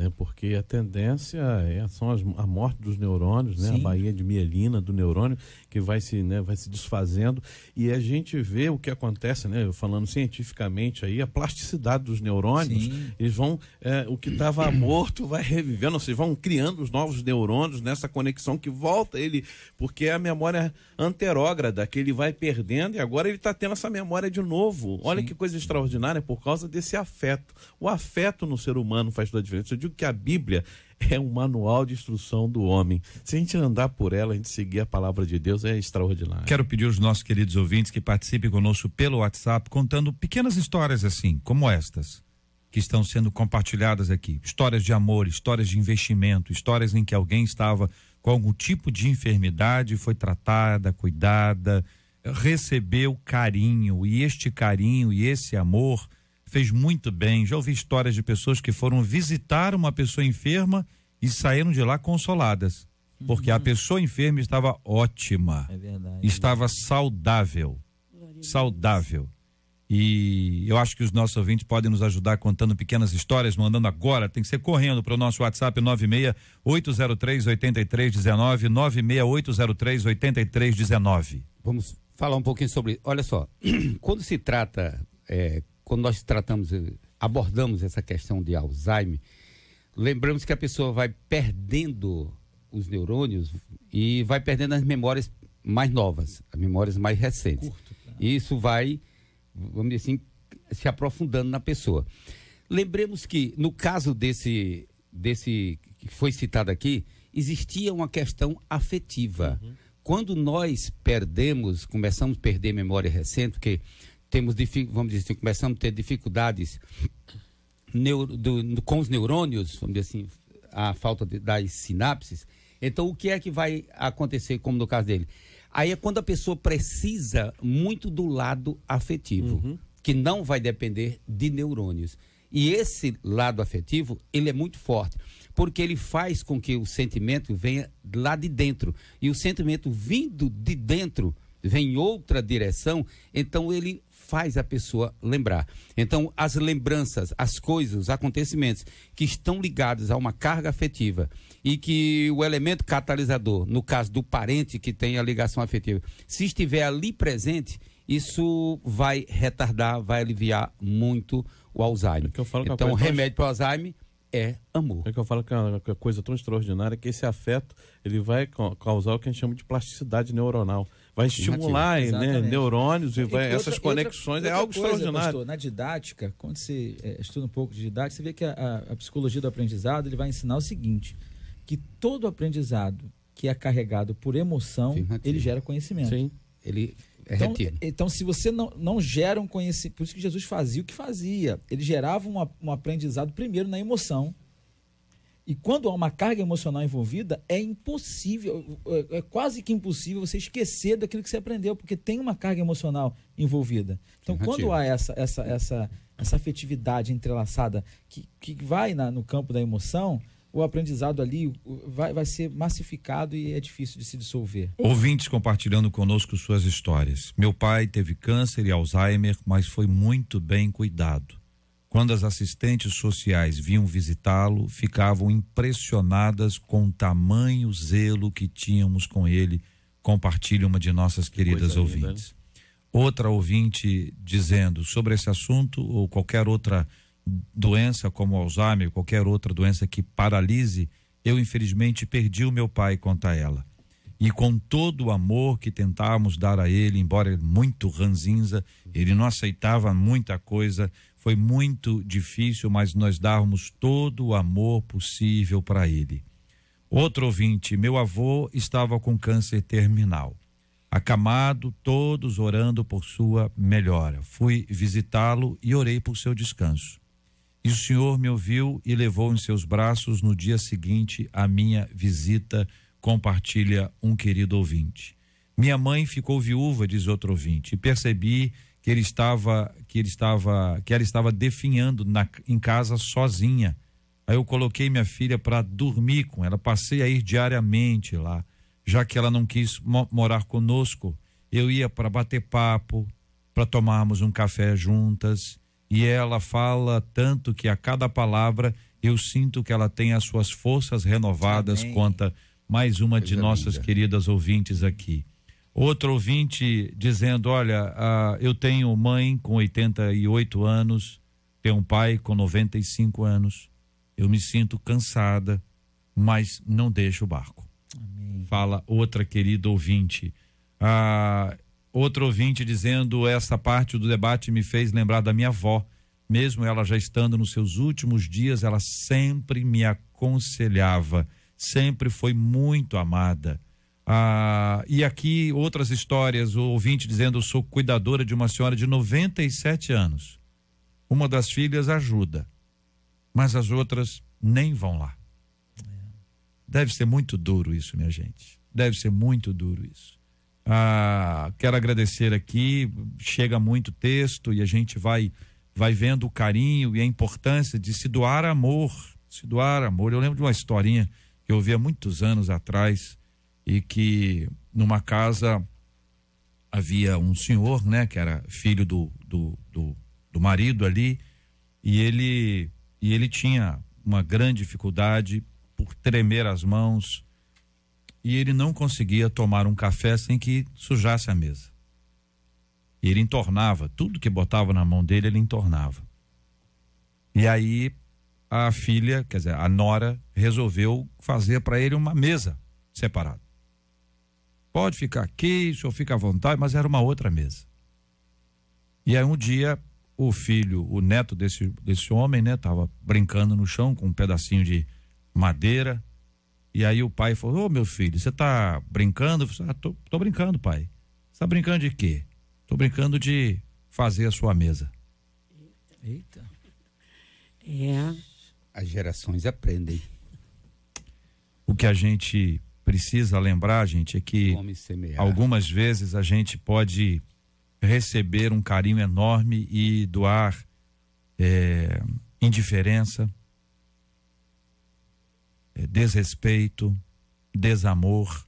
né? Porque a tendência é, são as, a morte dos neurônios, né? A baía de mielina do neurônio que vai se, né, vai se desfazendo e a gente vê o que acontece, né? Falando cientificamente aí, a plasticidade dos neurônios, Sim. eles vão, é, o que estava morto vai revivendo, ou seja, vão criando os novos neurônios nessa conexão que volta ele, porque é a memória anterógrada que ele vai perdendo e agora ele está tendo essa memória de novo. Olha Sim. que coisa extraordinária por causa desse afeto. O afeto no ser humano faz toda a diferença. Eu digo que a Bíblia é um manual de instrução do homem. Se a gente andar por ela, a gente seguir a palavra de Deus, é extraordinário. Quero pedir aos nossos queridos ouvintes que participem conosco pelo WhatsApp, contando pequenas histórias assim, como estas, que estão sendo compartilhadas aqui. Histórias de amor, histórias de investimento, histórias em que alguém estava com algum tipo de enfermidade, foi tratada, cuidada, recebeu carinho, e este carinho e esse amor fez muito bem. Já ouvi histórias de pessoas que foram visitar uma pessoa enferma e saíram de lá consoladas, porque a uhum. pessoa enferma estava ótima, é verdade, estava saudável, saudável. E eu acho que os nossos ouvintes podem nos ajudar contando pequenas histórias, mandando agora. Tem que ser correndo para o nosso WhatsApp 96803-8319. Vamos falar um pouquinho sobre. Olha só, quando se trata é, quando nós tratamos, eh, abordamos essa questão de Alzheimer, lembramos que a pessoa vai perdendo os neurônios e vai perdendo as memórias mais novas, as memórias mais recentes. Curto, tá. E isso vai, vamos dizer assim, se aprofundando na pessoa. Lembremos que no caso desse desse que foi citado aqui, existia uma questão afetiva. Uhum. Quando nós perdemos, começamos a perder memória recente, porque temos, vamos dizer assim, começamos a ter dificuldades neuro, do, com os neurônios, vamos dizer assim, a falta de, das sinapses. Então, o que é que vai acontecer, como no caso dele? Aí é quando a pessoa precisa muito do lado afetivo, uhum. que não vai depender de neurônios. E esse lado afetivo, ele é muito forte, porque ele faz com que o sentimento venha lá de dentro. E o sentimento vindo de dentro vem em outra direção, então ele faz a pessoa lembrar. Então, as lembranças, as coisas, os acontecimentos que estão ligados a uma carga afetiva e que o elemento catalisador, no caso do parente que tem a ligação afetiva, se estiver ali presente, isso vai retardar, vai aliviar muito o Alzheimer. É então, o remédio para o Alzheimer é amor. É que eu falo que é uma coisa tão extraordinária que esse afeto ele vai causar o que a gente chama de plasticidade neuronal vai estimular né, neurônios e, vai, e outra, essas conexões. É outra, outra é algo coisa, extraordinário. Pastor, na didática, quando você é, estuda um pouco de didática, você vê que a, a, psicologia do aprendizado ele vai ensinar o seguinte: que todo aprendizado que é carregado por emoção, ele gera conhecimento. Sim. Ele é então, eh, então, se você não, não gera um conhecimento, por isso que Jesus fazia o que fazia. Ele gerava um, um aprendizado primeiro na emoção e quando há uma carga emocional envolvida, é impossível, é, é quase que impossível você esquecer daquilo que você aprendeu, porque tem uma carga emocional envolvida. Então, Sim, quando há essa, essa, essa, essa afetividade entrelaçada que, que vai na, no campo da emoção, o aprendizado ali vai, vai ser massificado e é difícil de se dissolver. Ouvintes compartilhando conosco suas histórias. Meu pai teve câncer e Alzheimer, mas foi muito bem cuidado. Quando as assistentes sociais vinham visitá-lo, ficavam impressionadas com o tamanho zelo que tínhamos com ele, compartilha uma de nossas queridas né? ouvintes. outra ouvinte dizendo sobre esse assunto ou qualquer outra doença como Alzheimer, qualquer outra doença que paralise, eu infelizmente perdi o meu pai, a ela e com todo o amor que tentávamos dar a ele, embora muito ranzinza, ele não aceitava muita coisa, foi muito difícil, mas nós dávamos todo o amor possível para ele. Outro ouvinte, meu avô estava com câncer terminal. Acamado, todos orando por sua melhora. Fui visitá-lo e orei por seu descanso. E o Senhor me ouviu e levou em seus braços no dia seguinte à minha visita compartilha um querido ouvinte. Minha mãe ficou viúva, diz outro ouvinte, e percebi que ele estava que ele estava que ela estava definhando na, em casa sozinha. Aí eu coloquei minha filha para dormir com ela, passei a ir diariamente lá, já que ela não quis mo morar conosco. Eu ia para bater papo, para tomarmos um café juntas, e ela fala tanto que a cada palavra eu sinto que ela tem as suas forças renovadas Amém. contra mais uma Coisa de nossas queridas ouvintes aqui. Outro ouvinte dizendo: Olha, ah, eu tenho mãe com 88 anos, tenho um pai com 95 anos, eu me sinto cansada, mas não deixo o barco. Amém. Fala outra querida ouvinte. Ah, outro ouvinte dizendo: Essa parte do debate me fez lembrar da minha avó. Mesmo ela já estando nos seus últimos dias, ela sempre me aconselhava sempre foi muito amada. Ah, e aqui outras histórias, o ouvinte dizendo: eu sou cuidadora de uma senhora de 97 anos. Uma das filhas ajuda, mas as outras nem vão lá. É. Deve ser muito duro isso, minha gente. Deve ser muito duro isso. Ah, quero agradecer aqui. Chega muito texto e a gente vai vai vendo o carinho e a importância de se doar amor, se doar amor. Eu lembro de uma historinha eu ouvi há muitos anos atrás e que numa casa havia um senhor, né, que era filho do, do, do, do marido ali, e ele, e ele tinha uma grande dificuldade por tremer as mãos e ele não conseguia tomar um café sem que sujasse a mesa. Ele entornava, tudo que botava na mão dele, ele entornava. E aí a filha, quer dizer, a nora, resolveu fazer para ele uma mesa separada. Pode ficar aqui, o senhor fica à vontade, mas era uma outra mesa. E aí um dia o filho, o neto desse, desse homem, né, tava brincando no chão com um pedacinho de madeira. E aí o pai falou: Ô meu filho, você tá brincando? Falei, ah, tô, tô brincando, pai. Você tá brincando de quê? Tô brincando de fazer a sua mesa. Eita. Eita. É. As gerações aprendem. O que a gente precisa lembrar, gente, é que algumas vezes a gente pode receber um carinho enorme e doar é, indiferença, é, desrespeito, desamor.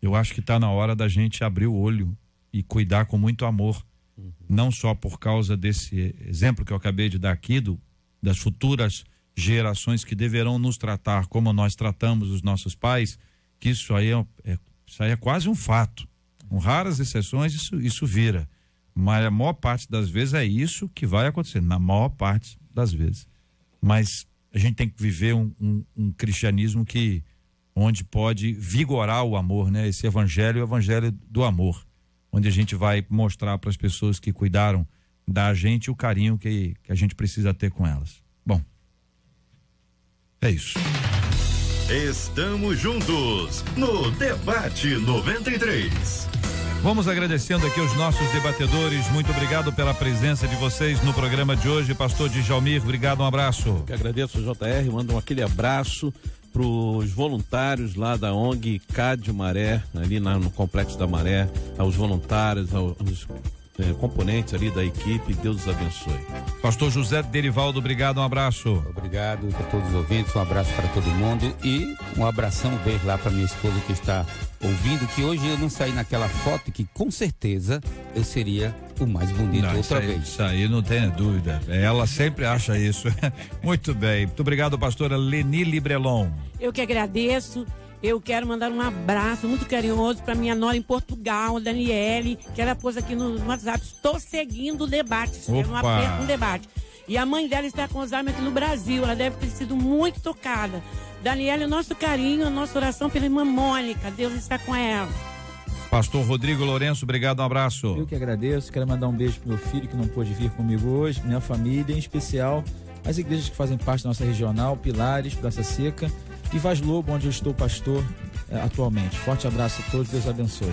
Eu acho que está na hora da gente abrir o olho e cuidar com muito amor, uhum. não só por causa desse exemplo que eu acabei de dar aqui do, das futuras gerações que deverão nos tratar como nós tratamos os nossos pais, que isso aí é, é, isso aí é quase um fato. Com raras exceções, isso, isso vira. Mas a maior parte das vezes é isso que vai acontecer, na maior parte das vezes. Mas a gente tem que viver um, um, um cristianismo que onde pode vigorar o amor, né? Esse evangelho o evangelho do amor, onde a gente vai mostrar para as pessoas que cuidaram da gente o carinho que, que a gente precisa ter com elas. Bom, é isso. Estamos juntos no Debate 93. Vamos agradecendo aqui os nossos debatedores. Muito obrigado pela presença de vocês no programa de hoje. Pastor Djalmir, obrigado, um abraço. Que agradeço, JR. Mando aquele abraço para os voluntários lá da ONG Cádio Maré, ali na, no Complexo da Maré, aos voluntários, aos componente é, componentes ali da equipe. Deus os abençoe. Pastor José Derivaldo, obrigado, um abraço. Obrigado para todos os ouvintes, um abraço para todo mundo e um abração um beijo lá para minha esposa que está ouvindo, que hoje eu não saí naquela foto que com certeza eu seria o mais bonito não, outra aí, vez. Isso aí não tenha dúvida. Ela sempre acha isso. Muito bem. Muito obrigado, pastora Leni Librelon. Eu que agradeço. Eu quero mandar um abraço muito carinhoso para minha nora em Portugal, Daniele, que ela pôs aqui no WhatsApp. Estou seguindo o debate. Eu é aperto um debate. E a mãe dela está com Alzheimer aqui no Brasil. Ela deve ter sido muito tocada. o nosso carinho, a nossa oração pela irmã Mônica. Deus está com ela. Pastor Rodrigo Lourenço, obrigado, um abraço. Eu que agradeço, quero mandar um beijo pro meu filho que não pôde vir comigo hoje, minha família, em especial as igrejas que fazem parte da nossa regional, Pilares, Praça Seca e Vaz Lobo, onde eu estou pastor é, atualmente. Forte abraço a todos, Deus abençoe.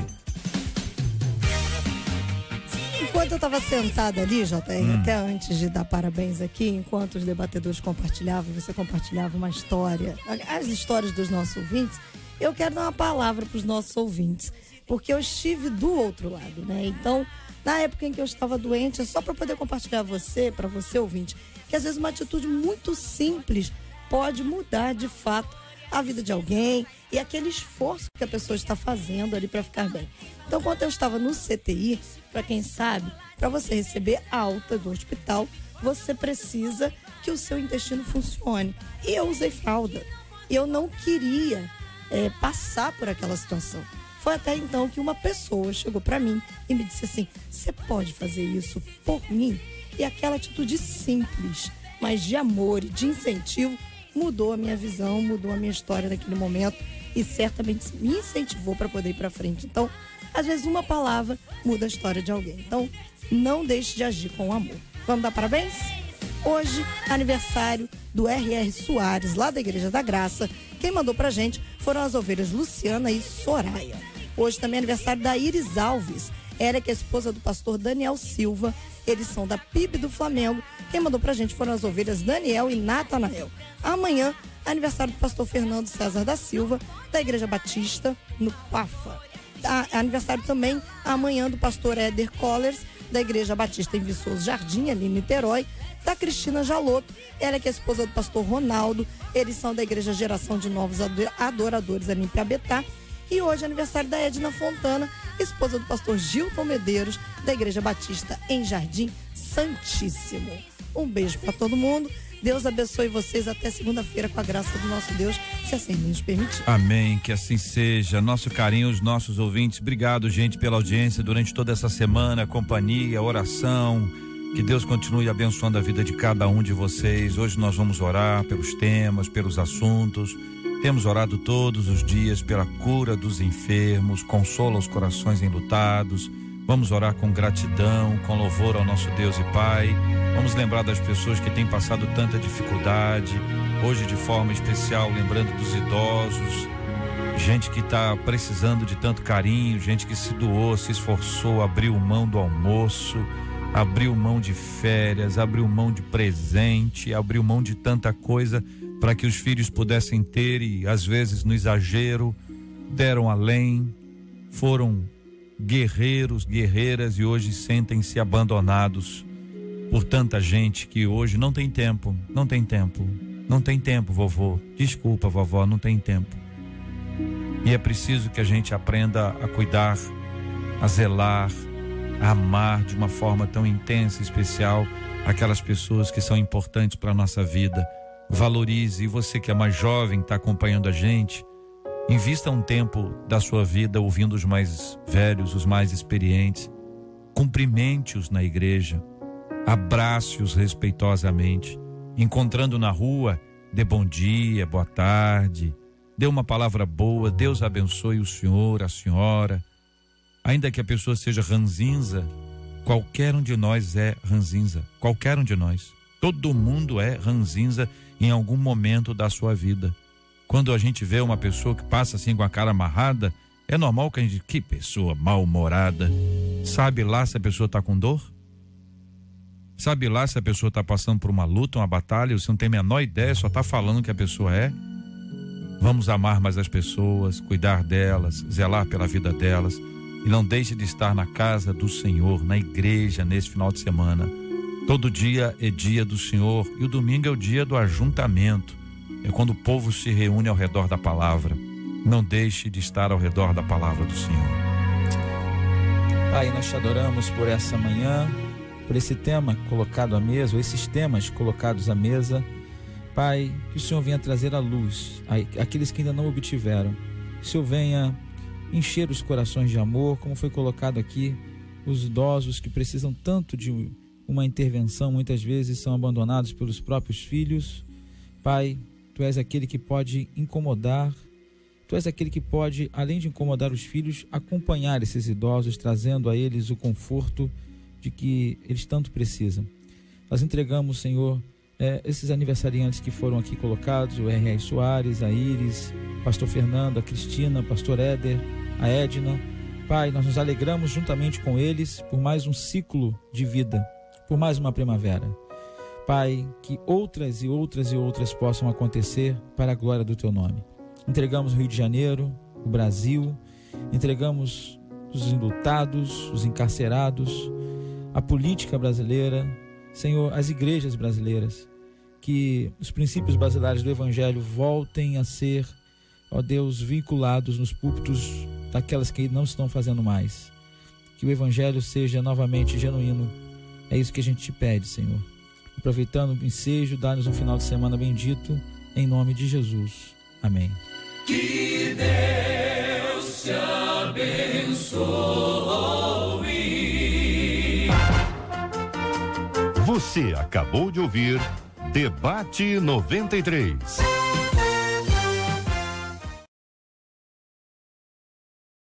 Enquanto eu estava sentada ali, JR, hum. até antes de dar parabéns aqui, enquanto os debatedores compartilhavam, você compartilhava uma história, as histórias dos nossos ouvintes, eu quero dar uma palavra para os nossos ouvintes, porque eu estive do outro lado, né? Então, na época em que eu estava doente, é só para poder compartilhar você, para você ouvinte, que às vezes uma atitude muito simples pode mudar de fato a vida de alguém e aquele esforço que a pessoa está fazendo ali para ficar bem. Então, quando eu estava no CTI, para quem sabe, para você receber alta do hospital, você precisa que o seu intestino funcione. E eu usei fralda. E eu não queria é, passar por aquela situação. Foi até então que uma pessoa chegou para mim e me disse assim: Você pode fazer isso por mim? E aquela atitude simples, mas de amor e de incentivo, mudou a minha visão, mudou a minha história naquele momento e certamente me incentivou para poder ir para frente. Então, às vezes uma palavra muda a história de alguém. Então, não deixe de agir com amor. Vamos dar parabéns? Hoje, aniversário do R.R. Soares, lá da Igreja da Graça. Quem mandou pra gente foram as ovelhas Luciana e Soraya. Hoje também é aniversário da Iris Alves. Ela é que é esposa do pastor Daniel Silva, eles são da PIB do Flamengo. Quem mandou pra gente foram as ovelhas Daniel e Natanael. Amanhã, aniversário do pastor Fernando César da Silva, da Igreja Batista, no Pafa. Ah, aniversário também amanhã do pastor Éder Collers, da Igreja Batista em Viçoso Jardim, ali em Niterói, da Cristina Jaloto, ela que é esposa do pastor Ronaldo, eles são da Igreja Geração de Novos Adoradores, ali em Piabetá. E hoje é aniversário da Edna Fontana, esposa do pastor Gilton Medeiros, da Igreja Batista em Jardim Santíssimo. Um beijo para todo mundo. Deus abençoe vocês até segunda-feira com a graça do nosso Deus, se assim nos permitir. Amém, que assim seja. Nosso carinho, os nossos ouvintes. Obrigado, gente, pela audiência durante toda essa semana, companhia, oração. Que Deus continue abençoando a vida de cada um de vocês. Hoje nós vamos orar pelos temas, pelos assuntos. Temos orado todos os dias pela cura dos enfermos, consola os corações enlutados. Vamos orar com gratidão, com louvor ao nosso Deus e Pai. Vamos lembrar das pessoas que têm passado tanta dificuldade, hoje de forma especial, lembrando dos idosos, gente que está precisando de tanto carinho, gente que se doou, se esforçou, abriu mão do almoço, abriu mão de férias, abriu mão de presente, abriu mão de tanta coisa para que os filhos pudessem ter e às vezes no exagero deram além, foram guerreiros, guerreiras e hoje sentem-se abandonados por tanta gente que hoje não tem tempo, não tem tempo, não tem tempo, vovô. Desculpa, vovó, não tem tempo. E é preciso que a gente aprenda a cuidar, a zelar, a amar de uma forma tão intensa e especial aquelas pessoas que são importantes para a nossa vida valorize. E você que é mais jovem, está acompanhando a gente, invista um tempo da sua vida ouvindo os mais velhos, os mais experientes. Cumprimente-os na igreja, abrace-os respeitosamente. Encontrando na rua, dê bom dia, boa tarde, dê uma palavra boa, Deus abençoe o senhor, a senhora. Ainda que a pessoa seja ranzinza, qualquer um de nós é ranzinza, qualquer um de nós. Todo mundo é ranzinza em algum momento da sua vida. Quando a gente vê uma pessoa que passa assim com a cara amarrada, é normal que a gente, que pessoa mal-humorada. Sabe lá se a pessoa está com dor? Sabe lá se a pessoa está passando por uma luta, uma batalha, você não tem a menor ideia, só está falando que a pessoa é. Vamos amar mais as pessoas, cuidar delas, zelar pela vida delas. E não deixe de estar na casa do Senhor, na igreja, nesse final de semana. Todo dia é dia do Senhor e o domingo é o dia do ajuntamento. É quando o povo se reúne ao redor da palavra. Não deixe de estar ao redor da palavra do Senhor. Pai, nós te adoramos por essa manhã, por esse tema colocado à mesa, ou esses temas colocados à mesa. Pai, que o Senhor venha trazer à luz aqueles que ainda não obtiveram. Que o Senhor venha encher os corações de amor, como foi colocado aqui, os idosos que precisam tanto de uma intervenção, muitas vezes são abandonados pelos próprios filhos. Pai, tu és aquele que pode incomodar, tu és aquele que pode, além de incomodar os filhos, acompanhar esses idosos, trazendo a eles o conforto de que eles tanto precisam. Nós entregamos, Senhor, é, esses aniversariantes que foram aqui colocados, o R.R. Soares, a Iris, pastor Fernando, a Cristina, pastor Éder, a Edna. Pai, nós nos alegramos juntamente com eles por mais um ciclo de vida por mais uma primavera. Pai, que outras e outras e outras possam acontecer para a glória do teu nome. Entregamos o Rio de Janeiro, o Brasil, entregamos os indultados, os encarcerados, a política brasileira, Senhor, as igrejas brasileiras, que os princípios basilares do Evangelho voltem a ser, ó Deus, vinculados nos púlpitos daquelas que não estão fazendo mais. Que o Evangelho seja novamente genuíno é isso que a gente te pede, Senhor. Aproveitando o ensejo, dá-nos um final de semana bendito, em nome de Jesus. Amém. Que Deus te abençoe. Você acabou de ouvir Debate 93.